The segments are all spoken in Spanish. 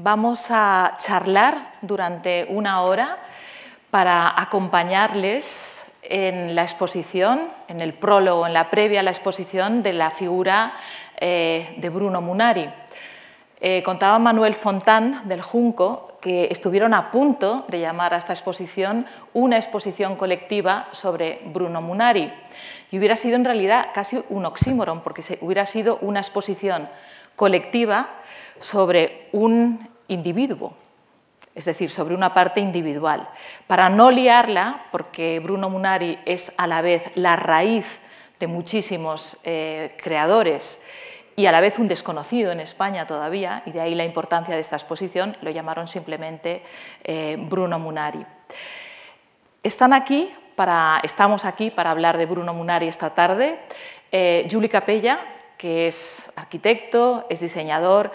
Vamos a charlar durante una hora para acompañarles en la exposición, en el prólogo, en la previa a la exposición de la figura eh, de Bruno Munari. Eh, contaba Manuel Fontán del Junco que estuvieron a punto de llamar a esta exposición una exposición colectiva sobre Bruno Munari. Y hubiera sido en realidad casi un oxímoron, porque hubiera sido una exposición colectiva sobre un individuo, es decir, sobre una parte individual. Para no liarla, porque Bruno Munari es a la vez la raíz de muchísimos eh, creadores y a la vez un desconocido en España todavía, y de ahí la importancia de esta exposición, lo llamaron simplemente eh, Bruno Munari. Están aquí para, estamos aquí para hablar de Bruno Munari esta tarde. Eh, Capella, que es arquitecto, es diseñador,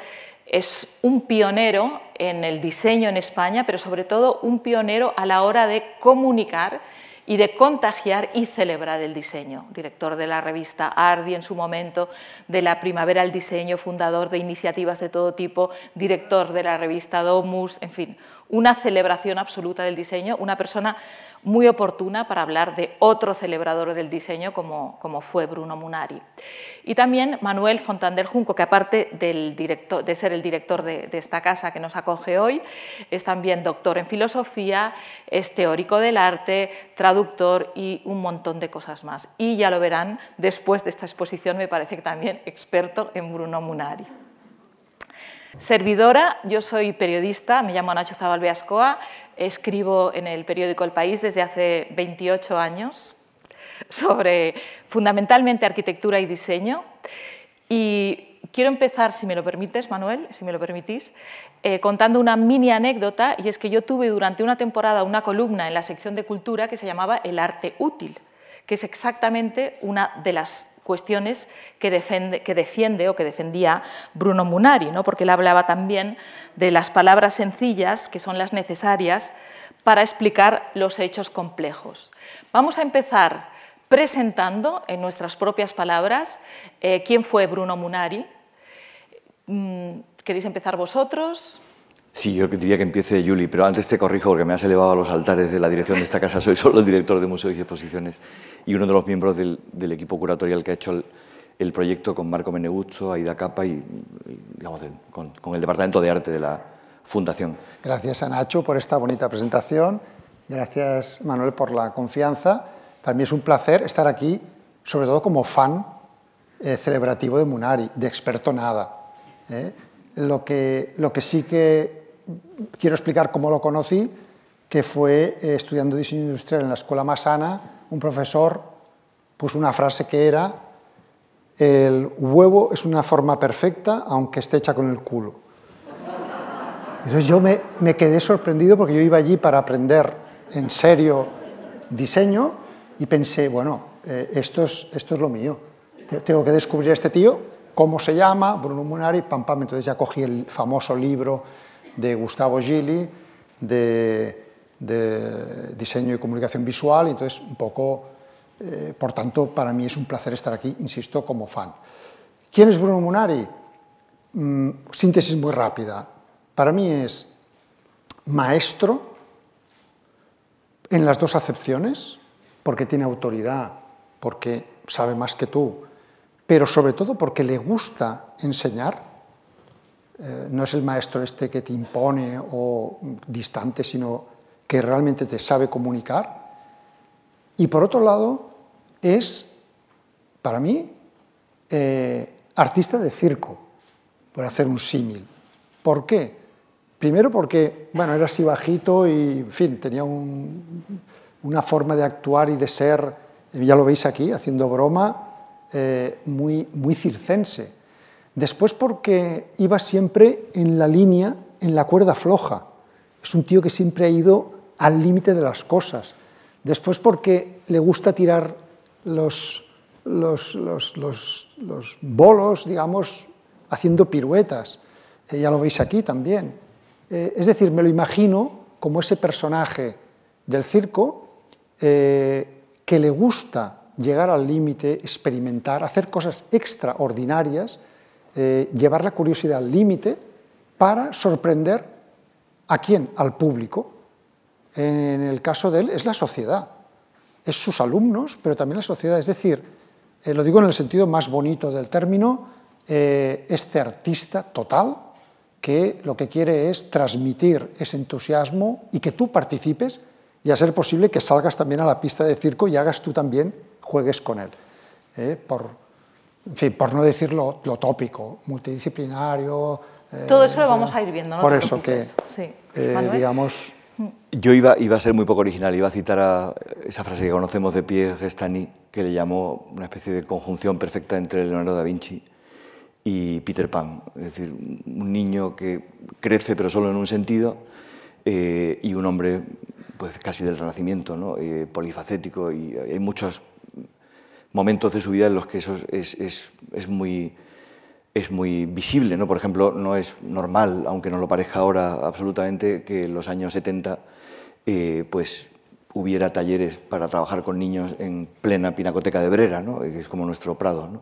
es un pionero en el diseño en España, pero sobre todo un pionero a la hora de comunicar y de contagiar y celebrar el diseño. Director de la revista Ardi en su momento, de la Primavera al Diseño, fundador de iniciativas de todo tipo, director de la revista Domus, en fin, una celebración absoluta del diseño, una persona muy oportuna para hablar de otro celebrador del diseño como, fue Bruno Munari. Y también Manuel Fontander Junco, que aparte de ser el director de, de, esta casa que nos acoge hoy, es también doctor en filosofía, es teórico del arte, traductor y un montón de cosas más. Y ya lo verán después de esta exposición, me parece que también experto en Bruno Munari. Servidora, yo soy periodista, me llamo Nacho Zabalbeascoa, escribo en el periódico El País desde hace 28 años sobre fundamentalmente arquitectura y diseño. Y quiero empezar, si me lo permites, Manuel, si me lo permitís, eh, contando una mini anécdota, y es que yo tuve durante una temporada una columna en la sección de cultura que se llamaba El arte útil, que es exactamente una de las cuestiones que defiende, o que defendía Bruno Munari, ¿no? porque él hablaba también de las palabras sencillas, que son las necesarias, para explicar los hechos complejos. Vamos a empezar presentando en nuestras propias palabras eh, quién fue Bruno Munari. Mm, ¿Queréis empezar vosotros? Sí, yo diría que empiece Juli, pero antes te corrijo porque me has elevado a los altares de la dirección de esta casa. Soy solo el director de museos y exposiciones y uno de los miembros del, equipo curatorial que ha hecho el, proyecto con Marco Menegusto, Aida Capa y, con, con el Departamento de Arte de la Fundación. Gracias a Nacho por esta bonita presentación. Gracias, Manuel, por la confianza. Para mí es un placer estar aquí, sobre todo como fan eh, celebrativo de Munari, de experto nada. ¿eh? Lo, que, lo que sí que quiero explicar cómo lo conocí, que fue eh, estudiando diseño industrial en la escuela Masana, un profesor puso una frase que era, el huevo es una forma perfecta aunque esté hecha con el culo. Entonces yo me, quedé sorprendido porque yo iba allí para aprender en serio diseño y pensé, bueno, eh, esto, es, esto es lo mío. Tengo que descubrir a este tío, cómo se llama, Bruno Munari, pam, pam. Entonces ya cogí el famoso libro de Gustavo Gili, de, diseño y comunicación visual, y entonces un poco, eh, por tanto, para mí es un placer estar aquí, insisto, como fan. ¿Quién es Bruno Munari? Mm, síntesis muy rápida. Para mí es maestro en las dos acepciones, porque tiene autoridad, porque sabe más que tú, pero sobre todo porque le gusta enseñar eh, no es el maestro este que te impone o distante, sino que realmente te sabe comunicar. Y por otro lado, es, para mí, eh, artista de circo, por hacer un símil. ¿Por qué? Primero porque, bueno, era así bajito y, fin, tenía una forma de actuar y de ser, ya lo veis aquí, haciendo broma, eh, muy circense. Después porque iba siempre en la línea, en la cuerda floja. Es un tío que siempre ha ido al límite de las cosas. Después porque le gusta tirar los, bolos, digamos, haciendo piruetas. Eh, ya lo veis aquí también. Eh, es decir, me lo imagino como ese personaje del circo eh, que le gusta llegar al límite, experimentar, hacer cosas extraordinarias eh, llevar la curiosidad al límite para sorprender a quién, al público. En el caso de él es la sociedad, es sus alumnos, pero también la sociedad. Es decir, eh, lo digo en el sentido más bonito del término, eh, este artista total que lo que quiere es transmitir ese entusiasmo y que tú participes y a ser posible que salgas también a la pista de circo y hagas tú también, juegues con él. por, en fin, por no decir lo, tópico, multidisciplinario. Eh, Todo eso lo vamos a ir viendo, ¿no? Por eso que, eh, digamos... Yo iba, iba a ser muy poco original, iba a citar a esa frase que conocemos de Pierre Gestani, que le llamó una especie de conjunción perfecta entre Leonardo da Vinci y Peter Pan. Es decir, un niño que crece pero solo en un sentido eh, y un hombre pues casi del Renacimiento, ¿no? polifacético y hay muchos momentos de su vida en los que eso es, muy, es muy visible. ¿no? Por ejemplo, no es normal, aunque no lo parezca ahora absolutamente, que en los años 70 eh, pues, hubiera talleres para trabajar con niños en plena pinacoteca de Brera, ¿no? que es como nuestro Prado. ¿no?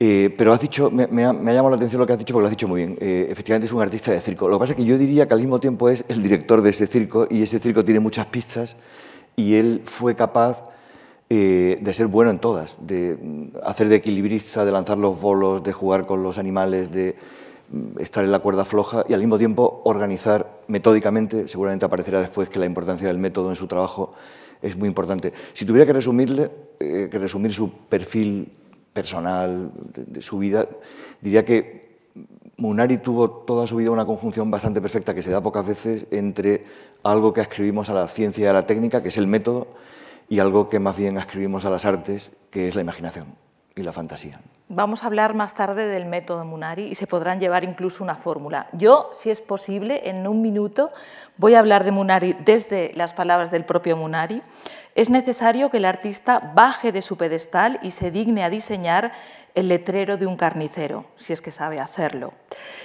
Eh, pero has dicho, me, me, ha, llamado la atención lo que has dicho porque lo has dicho muy bien. Eh, efectivamente es un artista de circo. Lo que pasa es que yo diría que al mismo tiempo es el director de ese circo y ese circo tiene muchas pistas y él fue capaz eh, de ser bueno en todas, de mm, hacer de equilibrista, de lanzar los bolos, de jugar con los animales, de mm, estar en la cuerda floja y al mismo tiempo organizar metódicamente, seguramente aparecerá después que la importancia del método en su trabajo es muy importante. Si tuviera que resumirle, eh, que resumir su perfil personal, de, su vida, diría que Munari tuvo toda su vida una conjunción bastante perfecta que se da pocas veces entre algo que escribimos a la ciencia y a la técnica, que es el método, y algo que más bien ascribimos a las artes, que es la imaginación y la fantasía. Vamos a hablar más tarde del método Munari y se podrán llevar incluso una fórmula. Yo, si es posible, en un minuto voy a hablar de Munari desde las palabras del propio Munari. Es necesario que el artista baje de su pedestal y se digne a diseñar el letrero de un carnicero, si es que sabe hacerlo.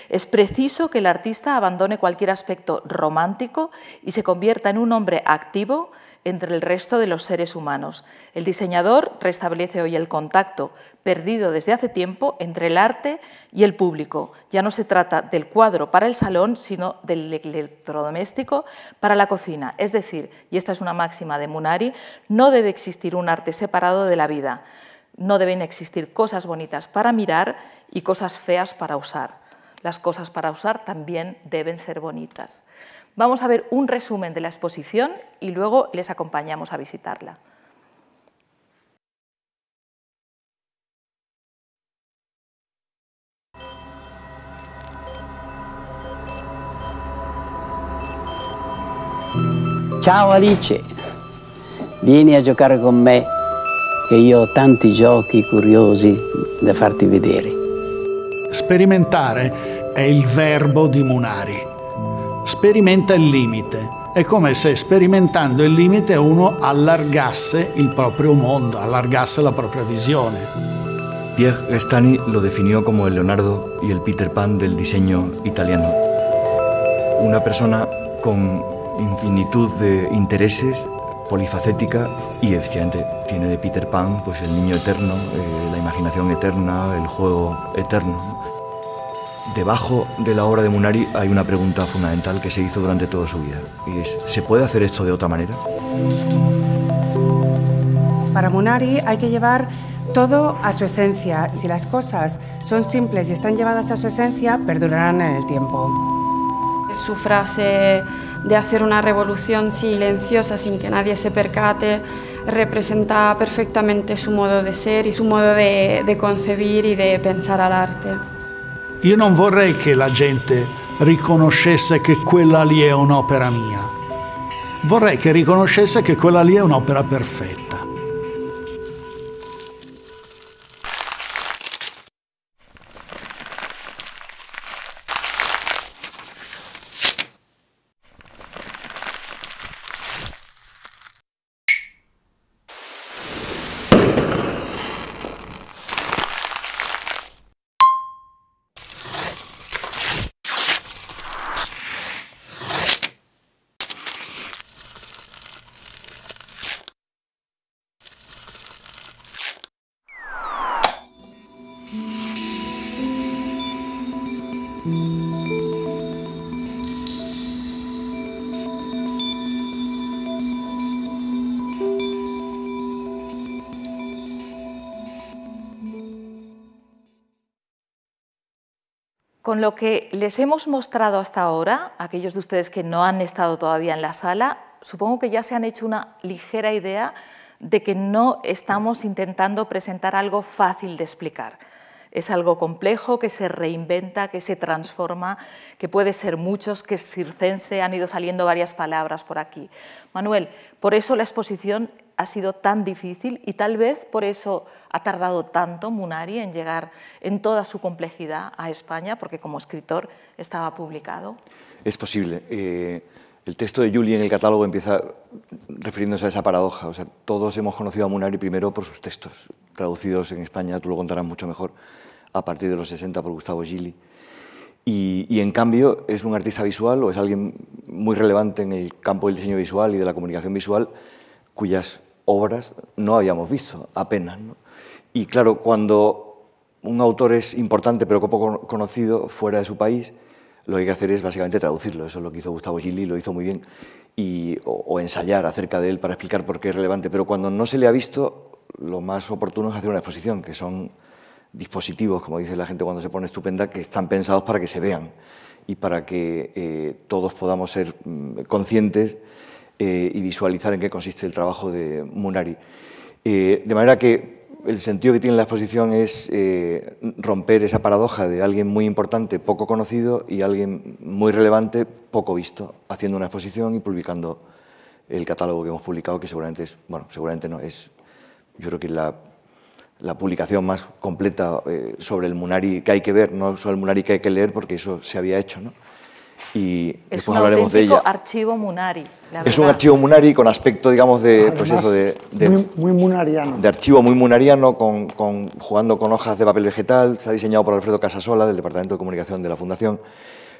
Es preciso que el artista abandone cualquier aspecto romántico y se convierta en un hombre activo entre el resto de los seres humanos. El diseñador restablece hoy el contacto perdido desde hace tiempo entre el arte y el público. Ya no se trata del cuadro para el salón, sino del electrodoméstico para la cocina. Es decir, y esta es una máxima de Munari, no debe existir un arte separado de la vida. No deben existir cosas bonitas para mirar y cosas feas para usar. Las cosas para usar también deben ser bonitas. Vamos a ver un resumen de la exposición y luego les acompañamos a visitarla. Ciao Alice, vieni a giocare con me che io ho tanti giochi curiosi da farti vedere. Sperimentare è il verbo di Munari. Sperimenta il limite. È come se sperimentando il limite uno allargasse il proprio mondo, allargasse la propria visione. Pierre Stani lo definió como el Leonardo y el Peter Pan del diseño italiano. Una persona con infinitud de intereses, polifacética y efectivamente tiene de Peter Pan pues el niño eterno, eh, la imaginación eterna, el juego eterno. Debajo de la obra de Munari hay una pregunta fundamental que se hizo durante toda su vida y es, ¿se puede hacer esto de otra manera? Para Munari hay que llevar todo a su esencia. Si las cosas son simples y están llevadas a su esencia, perdurarán en el tiempo. Su frase de hacer una revolución silenciosa sin que nadie se percate representa perfectamente su modo de ser y su modo de concebir y de pensar al arte. Io non vorrei che la gente riconoscesse che quella lì è un'opera mia. Vorrei che riconoscesse che quella lì è un'opera perfetta. Con lo que les hemos mostrado hasta ahora, aquellos de ustedes que no han estado todavía en la sala, supongo que ya se han hecho una ligera idea de que no estamos intentando presentar algo fácil de explicar. Es algo complejo, que se reinventa, que se transforma, que puede ser muchos, que circense, han ido saliendo varias palabras por aquí. Manuel, por eso la exposición ha sido tan difícil y tal vez por eso ha tardado tanto Munari en llegar en toda su complejidad a España, porque como escritor estaba publicado. Es posible. Eh, el texto de Juli en el catálogo empieza refiriéndose a esa paradoja. O sea, todos hemos conocido a Munari primero por sus textos, traducidos en España, tú lo contarás mucho mejor, a partir de los 60 por Gustavo Gili. y, en cambio es un artista visual o es alguien muy relevante en el campo del diseño visual y de la comunicación visual, cuyas obras no habíamos visto apenas. Y claro, cuando un autor es importante pero poco conocido fuera de su país, lo que hay que hacer es básicamente traducirlo. Eso es lo que hizo Gustavo Gili, lo hizo muy bien, o, ensayar acerca de él para explicar por qué es relevante. Pero cuando no se le ha visto, lo más oportuno es hacer una exposición, que son dispositivos, como dice la gente cuando se pone estupenda, que están pensados para que se vean y para que eh, todos podamos ser mm, conscientes eh, y visualizar en qué consiste el trabajo de Munari. Eh, de manera que el sentido que tiene la exposición es eh, romper esa paradoja de alguien muy importante, poco conocido, y alguien muy relevante, poco visto, haciendo una exposición y publicando el catálogo que hemos publicado, que seguramente es, bueno, seguramente no, es yo creo que la, la publicación más completa sobre el Munari que hay que ver, no sobre el Munari que hay que leer, porque eso se había hecho, ¿no? y es después un hablaremos de archivo Munari. es un archivo Munari con aspecto, digamos, de pues de, muy, munariano. De archivo muy munariano, con, jugando con hojas de papel vegetal. ha diseñado por Alfredo Casasola, del Departamento de Comunicación de la Fundación,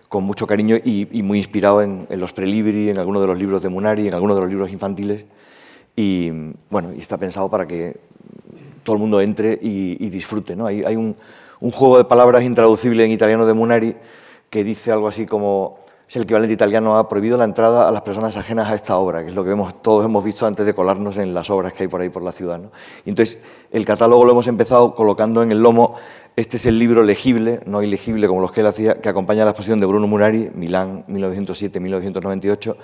con mucho cariño y, muy inspirado en, los prelibri, en algunos de los libros de Munari, en algunos de los libros infantiles. Y bueno, está pensado para que todo el mundo entre y, disfrute. ¿no? Hay, un juego de palabras intraducible en italiano de Munari que dice algo así como es el equivalente italiano ha prohibido la entrada a las personas ajenas a esta obra, que es lo que todos hemos visto antes de colarnos en las obras que hay por ahí por la ciudad. entonces, el catálogo lo hemos empezado colocando en el lomo. Este es el libro legible, no ilegible como los que él hacía, que acompaña la exposición de Bruno Murari, Milán, 1907-1998.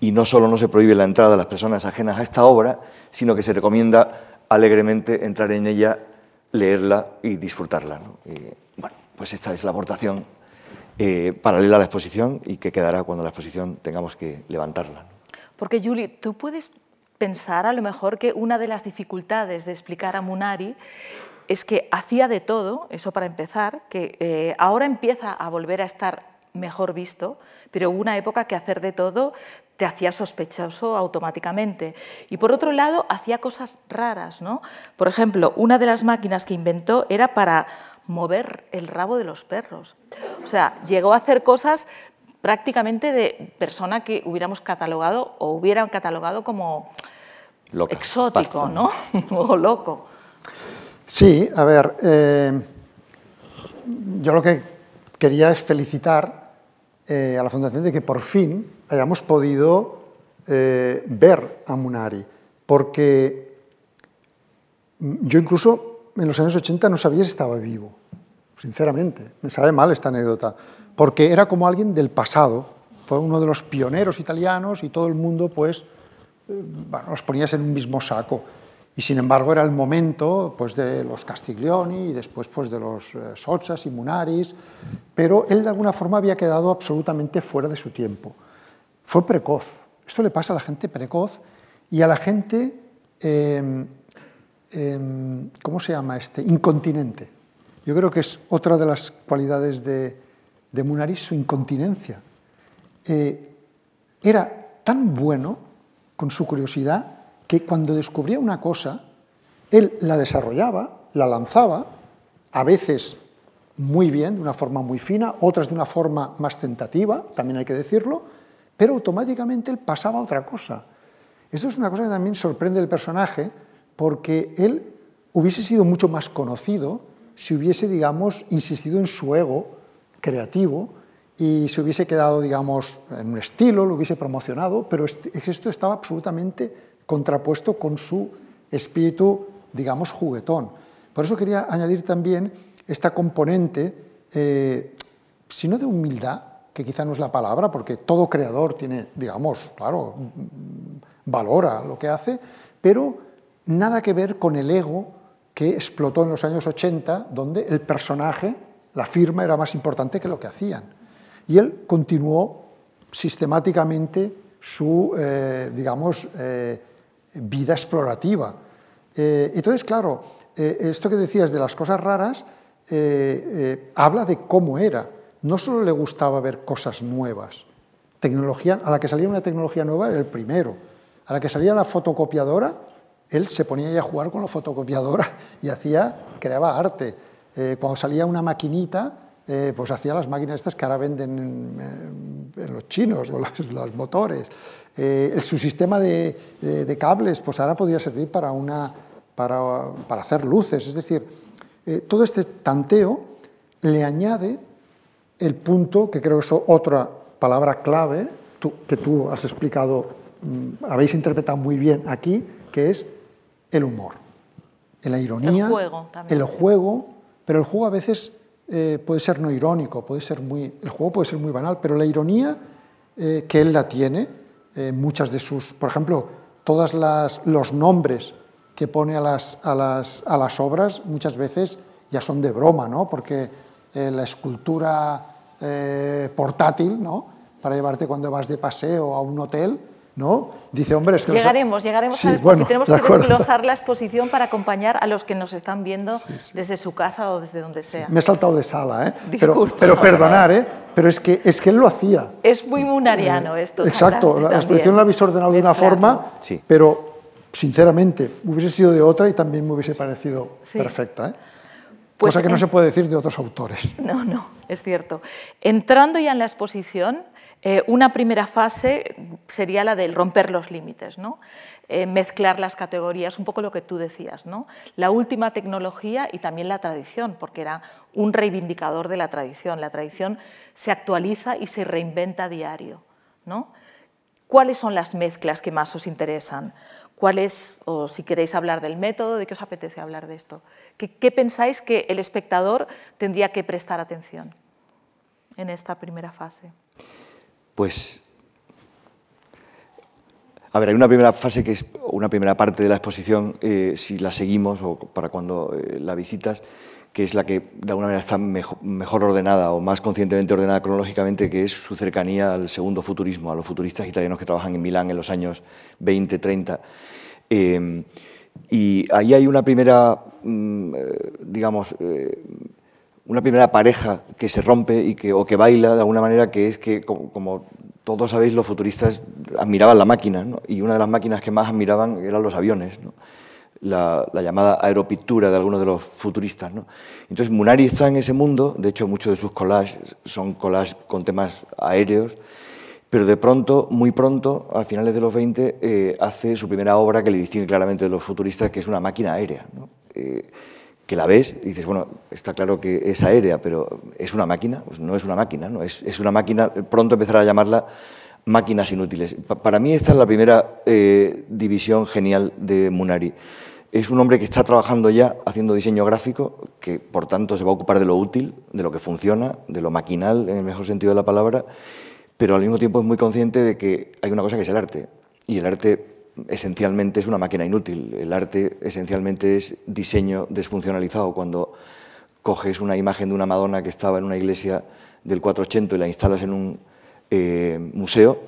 Y no solo no se prohíbe la entrada a las personas ajenas a esta obra, sino que se recomienda alegremente entrar en ella, leerla y disfrutarla. Y, bueno, pues esta es la aportación eh, paralela a la exposición y que quedará cuando la exposición tengamos que levantarla. Porque, Julie, tú puedes pensar a lo mejor que una de las dificultades de explicar a Munari es que hacía de todo, eso para empezar, que eh, ahora empieza a volver a estar mejor visto, pero hubo una época que hacer de todo te hacía sospechoso automáticamente. Y por otro lado, hacía cosas raras. ¿no? Por ejemplo, una de las máquinas que inventó era para mover el rabo de los perros. O sea, llegó a hacer cosas prácticamente de persona que hubiéramos catalogado o hubieran catalogado como exótico, ¿no? o loco. Sí, a ver, eh, yo lo que quería es felicitar eh, a la Fundación de que por fin hayamos podido eh, ver a Munari, porque yo incluso en los años 80 no sabía si estaba vivo sinceramente, me sabe mal esta anécdota, porque era como alguien del pasado, fue uno de los pioneros italianos y todo el mundo pues eh, bueno, los ponías en un mismo saco. Y sin embargo era el momento pues, de los Castiglioni y después pues, de los eh, y Munaris, pero él de alguna forma había quedado absolutamente fuera de su tiempo. Fue precoz. Esto le pasa a la gente precoz y a la gente, em, em, ¿cómo se llama este? Incontinente. Yo creo que es otra de las cualidades de, de su incontinencia. Eh, era tan bueno con su curiosidad que cuando descubría una cosa, él la desarrollaba, la lanzaba, a veces muy bien, de una forma muy fina, otras de una forma más tentativa, también hay que decirlo, pero automáticamente él pasaba a otra cosa. Esto es una cosa que también sorprende al personaje, porque él hubiese sido mucho más conocido si hubiese, digamos, insistido en su ego creativo y se hubiese quedado, digamos, en un estilo, lo hubiese promocionado, pero esto estaba absolutamente contrapuesto con su espíritu, digamos, juguetón. Por eso quería añadir también esta componente, eh, si no de humildad, que quizá no es la palabra, porque todo creador tiene, digamos, claro, mm, valora lo que hace, pero nada que ver con el ego que explotó en los años 80, donde el personaje, la firma, era más importante que lo que hacían. Y él continuó sistemáticamente su, eh, digamos, eh, vida explorativa. Eh, entonces, claro, esto que decías de las cosas raras habla de cómo era. No solo le gustaba ver cosas nuevas, tecnología, a la que salía una tecnología nueva era el primero, a la que salía la fotocopiadora él se ponía a jugar con la fotocopiadora y hacía, creaba arte. Eh, cuando salía una maquinita, eh, pues hacía las máquinas estas que ahora venden en, eh, los chinos, o los motores. el, su sistema de, cables, pues ahora podía servir para, una, para, para hacer luces. Es decir, todo este tanteo le añade el punto, que creo que es otra palabra clave, que tú has explicado, mm, habéis interpretado muy bien aquí, que es el humor, la ironía, el juego, pero el juego a veces eh, puede ser no irónico, puede ser muy, el juego puede ser muy banal, pero la ironía eh, que él la tiene, eh, muchas de sus, por ejemplo, todos los nombres que pone a las, a, las, a las obras muchas veces ya son de broma, ¿no? porque la escultura portátil, ¿no? para llevarte cuando vas de paseo a un hotel, ¿no? Dice, hombre, es que... Llegaremos, llegaremos sí, a tenemos que desglosar la exposición para acompañar a los que nos están viendo desde su casa o desde donde sea. Me he saltado de sala, ¿eh? Pero, pero, perdonar, ¿eh? Pero es que, es que él lo hacía. Es muy munariano eh, esto. Exacto, la, exposición la habéis ordenado de una forma, pero sinceramente hubiese sido de otra y también me hubiese parecido perfecta, ¿eh? pues Cosa que no se puede decir de otros autores. No, no, es cierto. Entrando ya en la exposición, eh, una primera fase sería la del romper los límites, eh, mezclar las categorías, un poco lo que tú decías, la última tecnología y también la tradición, porque era un reivindicador de la tradición. La tradición se actualiza y se reinventa a diario. ¿Cuáles son las mezclas que más os interesan? ¿Cuáles, o si queréis hablar del método, de qué os apetece hablar de esto? qué pensáis que el espectador tendría que prestar atención en esta primera fase? pues... A ver, hay una primera fase que es una primera parte de la exposición, eh, si la seguimos o para cuando eh, la visitas, que es la que de alguna manera está mejor, ordenada o más conscientemente ordenada cronológicamente, que es su cercanía al segundo futurismo, a los futuristas italianos que trabajan en Milán en los años 20, 30. Eh, y ahí hay una primera, mm, digamos, una primera pareja que se rompe y que, o que baila de alguna manera, que es que, como, todos sabéis, los futuristas admiraban la máquina, y una de las máquinas que más admiraban eran los aviones, la, llamada aeropictura de algunos de los futuristas. Entonces, Munari está en ese mundo, de hecho, muchos de sus collages son collages con temas aéreos, pero de pronto, muy pronto, a finales de los 20, eh, hace su primera obra que le distingue claramente de los futuristas, que es una máquina aérea. Eh, que la ves y dices, bueno, está claro que es aérea, pero ¿es una máquina? Pues no es una máquina, ¿no? Es, una máquina, pronto empezará a llamarla máquinas inútiles. para mí esta es la primera eh, división genial de Munari. Es un hombre que está trabajando ya haciendo diseño gráfico, que por tanto se va a ocupar de lo útil, de lo que funciona, de lo maquinal en el mejor sentido de la palabra, pero al mismo tiempo es muy consciente de que hay una cosa que es el arte. Y el arte esencialmente es una máquina inútil. El arte esencialmente es diseño desfuncionalizado. Cuando coges una imagen de una Madonna que estaba en una iglesia del 480 y la instalas en un eh, museo,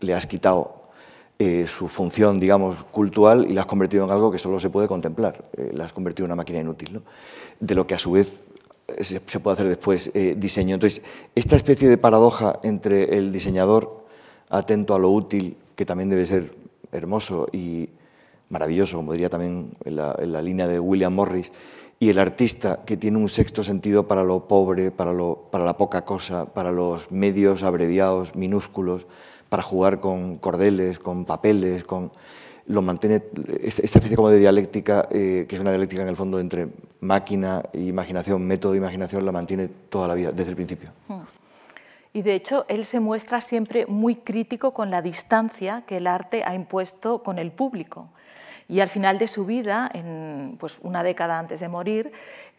le has quitado eh, su función, digamos, cultural y la has convertido en algo que solo se puede contemplar. Eh, la has convertido en una máquina inútil, De lo que a su vez se, se puede hacer después diseño. Entonces, esta especie de paradoja entre el diseñador atento a lo útil, que también debe ser hermoso y maravilloso, como diría también en la, línea de William Morris, y el artista que tiene un sexto sentido para lo pobre, para, la poca cosa, para los medios abreviados, minúsculos, para jugar con cordeles, con papeles, con lo mantiene esta especie como de dialéctica, eh, que es una dialéctica en el fondo entre máquina e imaginación, método e imaginación, la mantiene toda la vida, desde el principio. Hmm. Y de hecho, él se muestra siempre muy crítico con la distancia que el arte ha impuesto con el público. Y al final de su vida, en, pues una década antes de morir,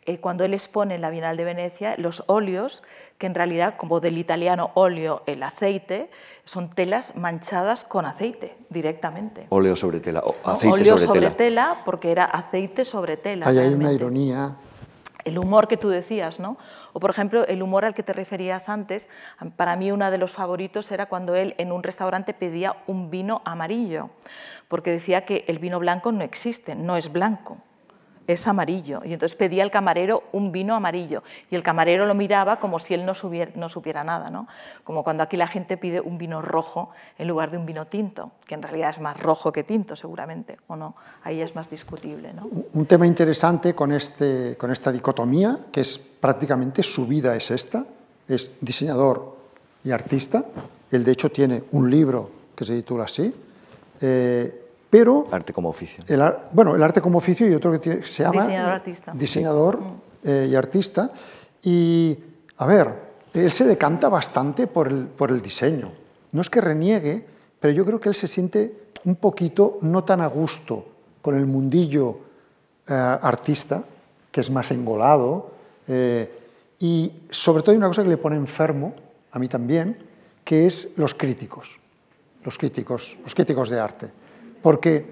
eh, cuando él expone en la Bienal de Venecia los óleos, que en realidad, como del italiano óleo, el aceite, son telas manchadas con aceite directamente. Óleo sobre tela, o aceite óleo sobre, tela. porque era aceite sobre tela. Ahí hay una ironía el humor que tú decías, ¿no? O por ejemplo, el humor al que te referías antes, para mí uno de los favoritos era cuando él en un restaurante pedía un vino amarillo, porque decía que el vino blanco no existe, no es blanco es amarillo. Y entonces pedía al camarero un vino amarillo y el camarero lo miraba como si él no, supiera nada, ¿no? como cuando aquí la gente pide un vino rojo en lugar de un vino tinto, que en realidad es más rojo que tinto seguramente, o no, ahí es más discutible. Un tema interesante con, este, con esta dicotomía, que es prácticamente su vida es esta, es diseñador y artista, él de hecho tiene un libro que se titula así, eh, pero... Arte como oficio. El, bueno, el arte como oficio y otro que se llama... Diseñador artista. Diseñador mm. eh, y artista. Y, a ver, él se decanta bastante por el, por el diseño. No es que reniegue, pero yo creo que él se siente un poquito no tan a gusto con el mundillo eh, artista, que es más engolado. Eh, y sobre todo hay una cosa que le pone enfermo, a mí también, que es los críticos. Los críticos, los críticos de arte porque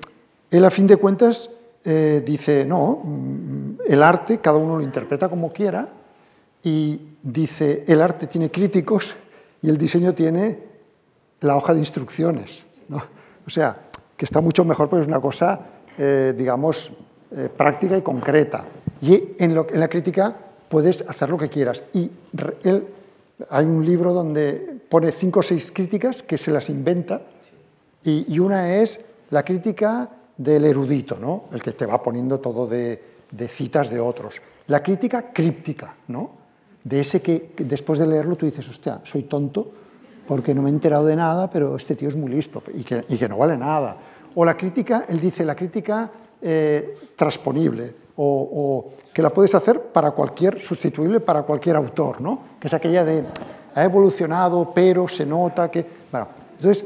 él a fin de cuentas eh, dice, no, mm, el arte cada uno lo interpreta como quiera y dice, el arte tiene críticos y el diseño tiene la hoja de instrucciones. ¿no? O sea, que está mucho mejor porque es una cosa, eh, digamos, eh, práctica y concreta. Y en, la crítica puedes hacer lo que quieras. Y él, hay un libro donde pone cinco o seis críticas que se las inventa y una es la crítica del erudito, ¿no? el que te va poniendo todo de, citas de otros. La crítica críptica, ¿no? de ese que, después de leerlo tú dices, hostia, soy tonto porque no me he enterado de nada, pero este tío es muy listo y que, no vale nada. O la crítica, él dice, la crítica eh, transponible, o, que la puedes hacer para cualquier, sustituible para cualquier autor, ¿no? que es aquella de ha evolucionado, pero se nota que... Bueno, entonces,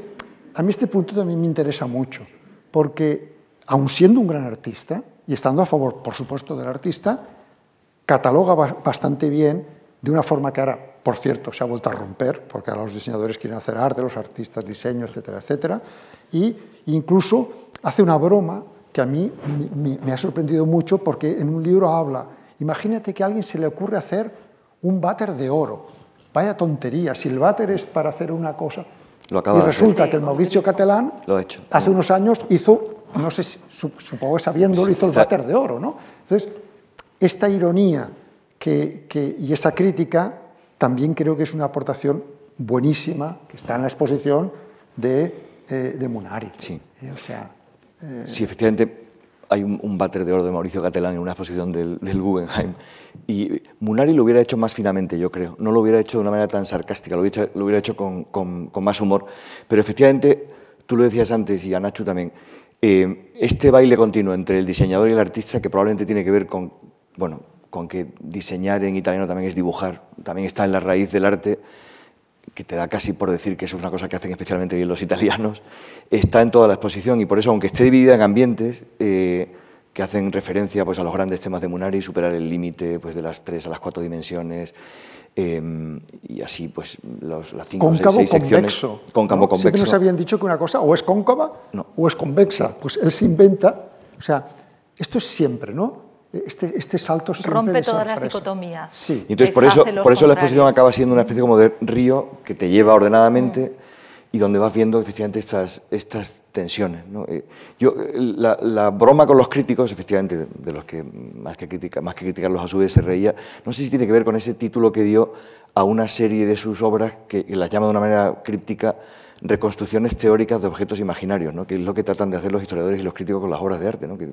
a mí este punto también me interesa mucho porque aun siendo un gran artista y estando a favor, por supuesto, del artista, cataloga bastante bien de una forma que ahora, por cierto, se ha vuelto a romper, porque ahora los diseñadores quieren hacer arte, los artistas diseño, etcétera, etcétera, y incluso hace una broma que a mí me, ha sorprendido mucho porque en un libro habla, imagínate que a alguien se le ocurre hacer un váter de oro, vaya tontería, si el váter es para hacer una cosa, y resulta que el Mauricio Catalán hace unos años hizo, no sé, supongo que sabiéndolo, hizo el váter de oro. ¿no? Entonces, esta ironía que, y esa crítica también creo que es una aportación buenísima que está en la exposición de, eh, Munari. Sí. Eh, o sea, eh, sí, efectivamente hay un, un, de oro de Mauricio Catalán en una exposición del, Guggenheim. Y Munari lo hubiera hecho más finamente, yo creo. No lo hubiera hecho de una manera tan sarcástica, lo hubiera hecho, lo hubiera hecho con, más humor. Pero efectivamente, tú lo decías antes y a Nacho también, eh, este baile continuo entre el diseñador y el artista, que probablemente tiene que ver con, bueno, con que diseñar en italiano también es dibujar, también está en la raíz del arte que te da casi por decir que es una cosa que hacen especialmente bien los italianos, está en toda la exposición y por eso, aunque esté dividida en ambientes eh, que hacen referencia pues, a los grandes temas de Munari, superar el límite pues, de las tres a las cuatro dimensiones, em, y así pues los, las cinco o seis, secciones cóncavo convexo siempre nos habían dicho que una cosa o es cóncava o es convexa pues él se inventa o sea esto es siempre no este, este, salto siempre Rompe todas las dicotomías. Sí. Entonces, por eso, por eso la exposición acaba siendo una especie como de río que te lleva ordenadamente mm. y donde vas viendo efectivamente estas, estas tensiones. Eh, yo, la, broma con los críticos, efectivamente, de los que más que, critica, más que criticarlos a su vez se reía, no sé si tiene que ver con ese título que dio a una serie de sus obras que, las llama de una manera críptica reconstrucciones teóricas de objetos imaginarios, ¿no? que es lo que tratan de hacer los historiadores y los críticos con las obras de arte. ¿no? Que,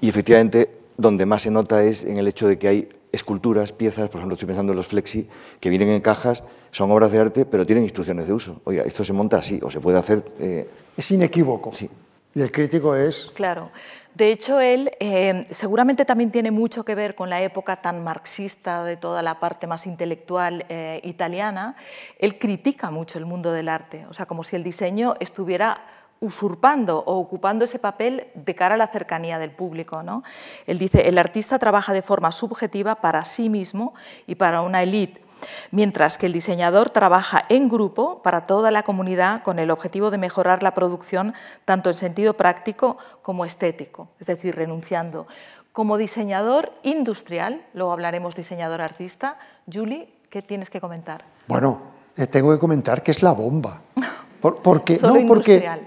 y efectivamente, donde más se nota es en el hecho de que hay esculturas, piezas, por ejemplo, estoy pensando en los flexi, que vienen en cajas, son obras de arte, pero tienen instrucciones de uso. Oiga, esto se monta así, o se puede hacer... Eh, es inequívoco. Sí. Y el crítico es... Claro. De hecho, él eh, seguramente también tiene mucho que ver con la época tan marxista de toda la parte más intelectual eh, italiana. Él critica mucho el mundo del arte, o sea, como si el diseño estuviera usurpando o ocupando ese papel de cara a la cercanía del público. ¿no? Él dice, el artista trabaja de forma subjetiva para sí mismo y para una élite, mientras que el diseñador trabaja en grupo para toda la comunidad con el objetivo de mejorar la producción tanto en sentido práctico como estético, es decir, renunciando. Como diseñador industrial, luego hablaremos diseñador artista, Julie, ¿qué tienes que comentar? Bueno, eh, tengo que comentar que es la bomba. porque,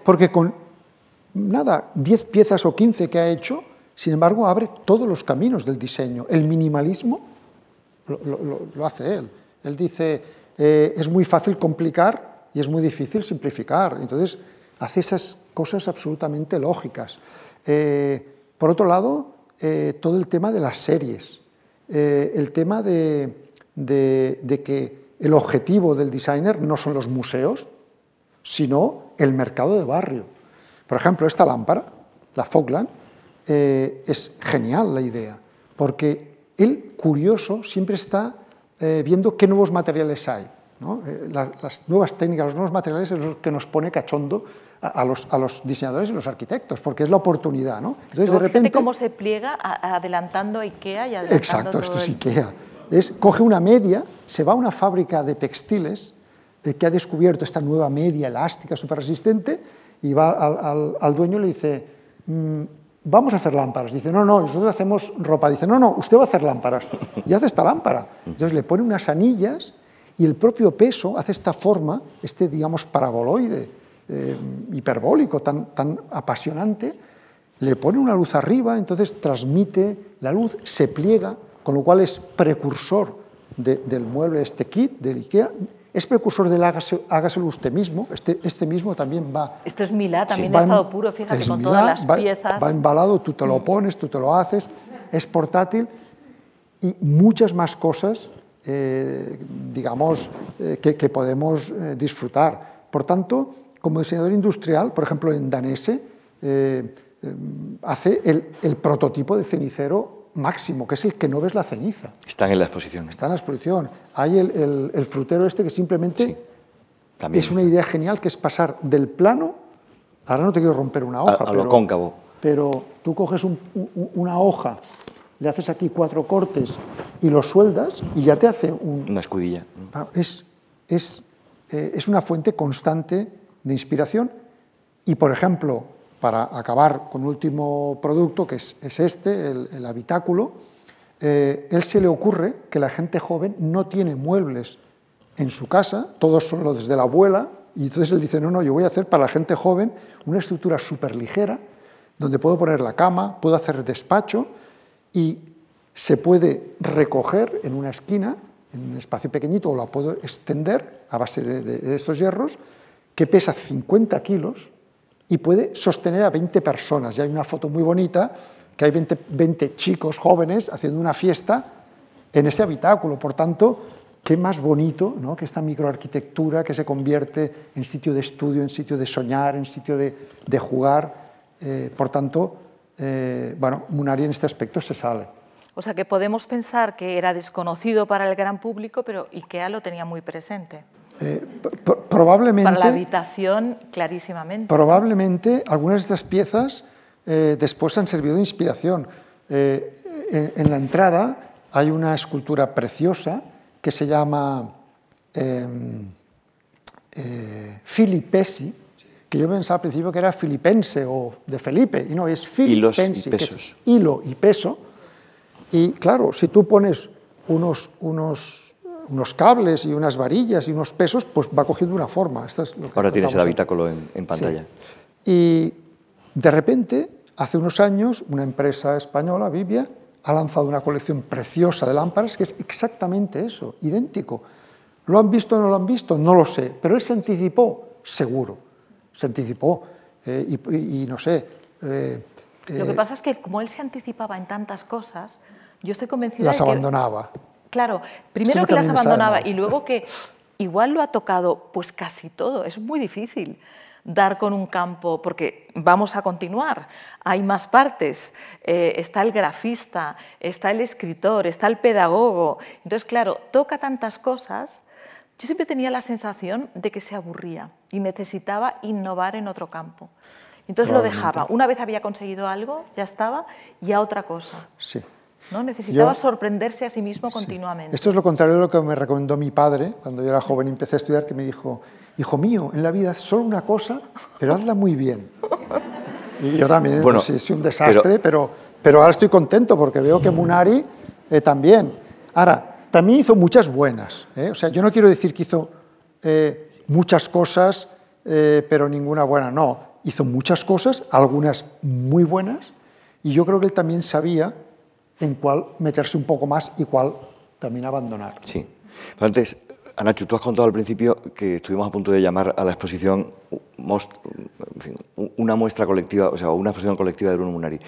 porque, con nada, 10 piezas o 15 que ha hecho, sin embargo, abre todos los caminos del diseño. El minimalismo lo, hace él. Él dice, eh, es muy fácil complicar y es muy difícil simplificar. Entonces, hace esas cosas absolutamente lógicas. Eh, por otro lado, eh, todo el tema de las series, el tema de, de que el objetivo del designer no son los museos, sino el mercado de barrio. Por ejemplo, esta lámpara, la fogland eh, es genial la idea, porque el curioso siempre está eh, viendo qué nuevos materiales hay. Eh, las, nuevas técnicas, los nuevos materiales es lo que nos pone cachondo a, los, diseñadores y los arquitectos, porque es la oportunidad. ¿no? de repente... cómo se pliega adelantando a IKEA y adelantando Exacto, esto es IKEA. Es, coge una media, se va a una fábrica de textiles de que ha descubierto esta nueva media elástica súper resistente, y va al, dueño y le dice, mm, vamos a hacer lámparas. Dice, no, no, nosotros hacemos ropa. Dice, no, no, usted va a hacer lámparas. Y hace esta lámpara. Entonces le pone unas anillas y el propio peso hace esta forma, este, digamos, paraboloide, eh, hiperbólico, tan, tan apasionante. Le pone una luz arriba, entonces transmite la luz, se pliega, con lo cual es precursor del mueble, este kit del IKEA, es precursor del hágaselo usted mismo, este, este mismo también va. Esto es Milá, también de estado puro, fíjate, con todas las piezas. Va embalado, tú te lo mm. pones, tú te lo haces, es portátil y muchas más cosas, eh, digamos, eh, que, podemos eh, disfrutar. Por tanto, como diseñador industrial, por ejemplo, en Danese, hace el prototipo de cenicero máximo, que es el que no ves la ceniza. Están en la exposición. está en la exposición. Hay el, frutero este que simplemente es una idea genial, que es pasar del plano, ahora no te quiero romper una hoja, pero, cóncavo. pero tú coges una hoja, le haces aquí cuatro cortes y los sueldas y ya te hace una escudilla. Ah, es, es, eh, es una fuente constante de inspiración y, por ejemplo, para acabar con último producto, que es, este, el, habitáculo, eh, él se le ocurre que la gente joven no tiene muebles en su casa, todos son los de la abuela, y entonces él dice, no, no, yo voy a hacer para la gente joven una estructura súper ligera, donde puedo poner la cama, puedo hacer despacho, y se puede recoger en una esquina, en un espacio pequeñito, o la puedo extender a base de, de estos hierros, que pesa 50 kilos, y puede sostener a 20 personas. Y hay una foto muy bonita que hay 20, chicos jóvenes haciendo una fiesta en ese habitáculo. Por tanto, qué más bonito ¿no? que esta microarquitectura que se convierte en sitio de estudio, en sitio de soñar, en sitio de, jugar. Eh, por tanto, eh, bueno, Munari en este aspecto se sale. O sea que podemos pensar que era desconocido para el gran público, pero IKEA lo tenía muy presente. Eh, probablemente, Para la habitación, clarísimamente. Probablemente algunas de estas piezas eh, después han servido de inspiración. Eh, en, la entrada hay una escultura preciosa que se llama em, Filipesi, que yo pensaba al principio que era filipense o de Felipe, y no, es filipensi, hilo y peso. Y claro, si tú pones unos, unos unos cables y unas varillas y unos pesos, pues va cogiendo una forma. Ahora tienes el habitáculo en, pantalla. Y de repente, hace unos años, una empresa española, Vivia, ha lanzado una colección preciosa de lámparas que es exactamente eso, idéntico. ¿Lo han visto o no lo han visto? No lo sé, pero él se anticipó, seguro, se anticipó. Eh, y, no sé. Eh, lo que eh, pasa es que como él se anticipaba en tantas cosas, yo estoy convencido de que abandonaba. Claro, primero que las abandonaba y luego que igual lo ha tocado pues casi todo. Es muy difícil dar con un campo, porque vamos a continuar, hay más partes, eh, está el grafista, está el escritor, está el pedagogo. Entonces, claro, toca tantas cosas. Yo siempre tenía la sensación de que se aburría y necesitaba innovar en otro campo. Entonces lo dejaba. Una vez había conseguido algo, ya estaba, y a otra cosa. Sí. Necesitaba sorprenderse a sí mismo continuamente. Esto es lo contrario de lo que me recomendó mi padre cuando yo era joven y empecé a estudiar, que me dijo, hijo mío, en la vida haz solo una cosa, pero hazla muy bien. Y yo también, pues, bueno, no es un desastre, pero, pero, ahora estoy contento porque veo que Munari eh, también. Ahora, también hizo muchas buenas. Eh, o sea, yo no quiero decir que hizo eh, muchas cosas, pero ninguna buena. No, hizo muchas cosas, algunas muy buenas, y yo creo que él también sabía en cuál meterse un poco más y cuál también abandonar. Sí. Pero antes, Anacho, tú has contado al principio que estuvimos a punto de llamar a la exposición una muestra colectiva, o sea, una exposición colectiva de Bruno Munari,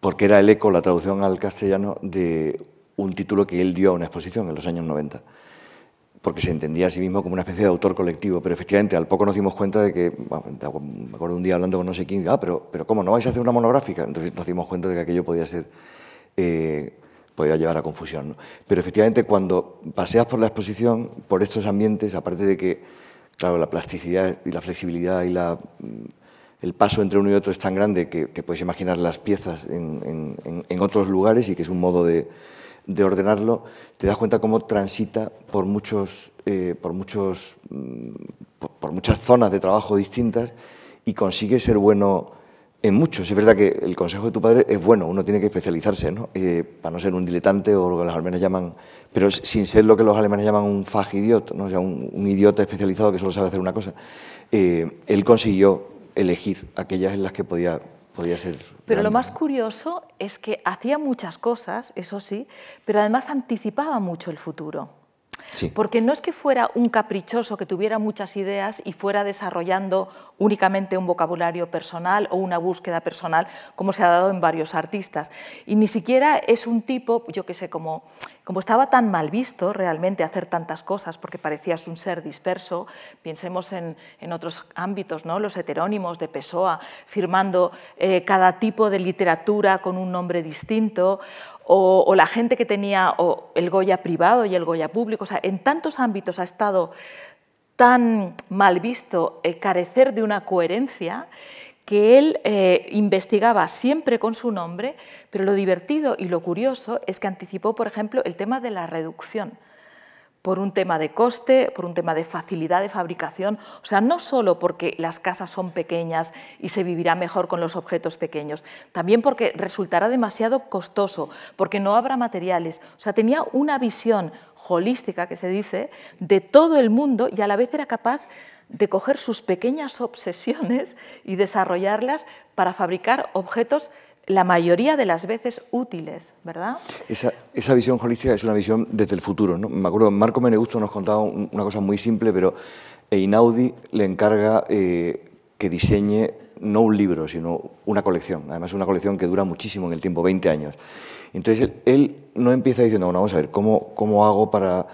porque era el eco, la traducción al castellano de un título que él dio a una exposición en los años 90 porque se entendía a sí mismo como una especie de autor colectivo, pero efectivamente al poco nos dimos cuenta de que, bueno, me acuerdo un día hablando con no sé quién, ah, pero, pero ¿cómo no vais a hacer una monográfica? Entonces nos dimos cuenta de que aquello podía ser eh, podría llevar a confusión. Pero efectivamente cuando paseas por la exposición, por estos ambientes, aparte de que, claro, la plasticidad y la flexibilidad y mm, el paso entre uno y otro es tan grande que puedes imaginar las piezas en, otros lugares y que es un modo de, ordenarlo, te das cuenta cómo transita eh, mm, por, por muchas zonas de trabajo distintas y consigue ser bueno mucho muchos, es verdad que el consejo de tu padre es bueno, uno tiene que especializarse, ¿no? Eh, para no ser un diletante o lo que los alemanes llaman, pero sin ser lo que los alemanes llaman un idiota, ¿no? o sea, un, idiota especializado que solo sabe hacer una cosa. Eh, él consiguió elegir aquellas en las que podía, podía ser. Pero lo más curioso es que hacía muchas cosas, eso sí, pero además anticipaba mucho el futuro. Porque no es que fuera un caprichoso que tuviera muchas ideas y fuera desarrollando únicamente un vocabulario personal o una búsqueda personal, como se ha dado en varios artistas. Y ni siquiera es un tipo, yo qué sé, como, como estaba tan mal visto realmente hacer tantas cosas, porque parecías un ser disperso, pensemos en, en otros ámbitos, ¿no? los heterónimos de Pessoa, firmando eh, cada tipo de literatura con un nombre distinto, o, la gente que tenía o el Goya privado y el Goya público. en tantos ámbitos ha estado tan mal visto eh, carecer de una coherencia que él eh, investigaba siempre con su nombre, pero lo divertido y lo curioso es que anticipó, por ejemplo, el tema de la reducción por un tema de coste, por un tema de facilidad de fabricación, o sea, no solo porque las casas son pequeñas y se vivirá mejor con los objetos pequeños, también porque resultará demasiado costoso, porque no habrá materiales, o sea, tenía una visión holística, que se dice, de todo el mundo y a la vez era capaz de coger sus pequeñas obsesiones y desarrollarlas para fabricar objetos la mayoría de las veces útiles, ¿verdad? Esa, esa, visión holística es una visión desde el futuro. ¿no? Me acuerdo, Marco Menegusto nos contaba una cosa muy simple, pero Einaudi le encarga eh, que diseñe no un libro, sino una colección. Además, una colección que dura muchísimo en el tiempo, 20 años. Entonces, él, no empieza diciendo, bueno, vamos a ver, ¿cómo, cómo hago para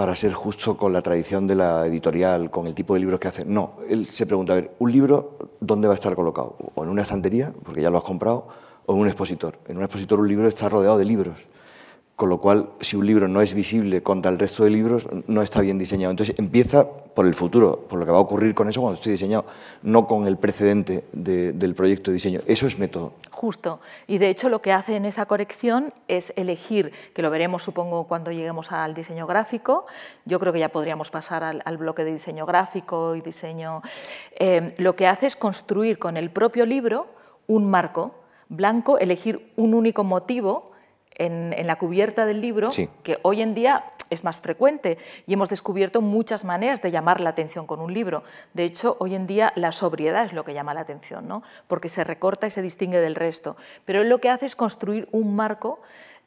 para ser justo con la tradición de la editorial, con el tipo de libros que hace. No, él se pregunta, a ver, ¿un libro dónde va a estar colocado? ¿O en una estantería, porque ya lo has comprado, o en un expositor? En un expositor un libro está rodeado de libros con lo cual si un libro no es visible contra el resto de libros, no está bien diseñado. Entonces empieza por el futuro, por lo que va a ocurrir con eso cuando esté diseñado, no con el precedente del proyecto de diseño. Eso es método. Justo. Y de hecho lo que hace en esa corrección es elegir, que lo veremos supongo cuando lleguemos al diseño gráfico, yo creo que ya podríamos pasar al, bloque de diseño gráfico y diseño... Eh, lo que hace es construir con el propio libro un marco blanco, elegir un único motivo en, la cubierta del libro, que hoy en día es más frecuente y hemos descubierto muchas maneras de llamar la atención con un libro. De hecho, hoy en día la sobriedad es lo que llama la atención, ¿no? porque se recorta y se distingue del resto. Pero él lo que hace es construir un marco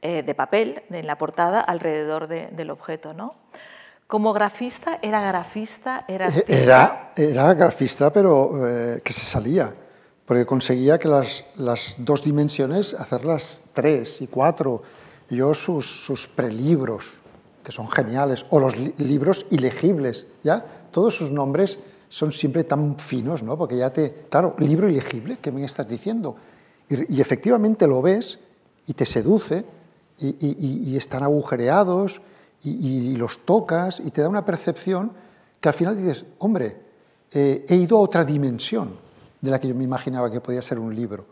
eh, de papel en la portada alrededor del objeto. ¿no? Como grafista, era grafista, era... Eh, era, era grafista, pero eh, que se salía porque conseguía que las, dos dimensiones, hacerlas tres y cuatro. Yo sus, sus prelibros, que son geniales, o los libros ilegibles, ¿ya? Todos sus nombres son siempre tan finos, ¿no? Porque ya te... Claro, libro ilegible, ¿qué me estás diciendo? Y, efectivamente lo ves y te seduce y, están agujereados y, los tocas y te da una percepción que al final dices, hombre, eh, he ido a otra dimensión de la que yo me imaginaba que podía ser un libro.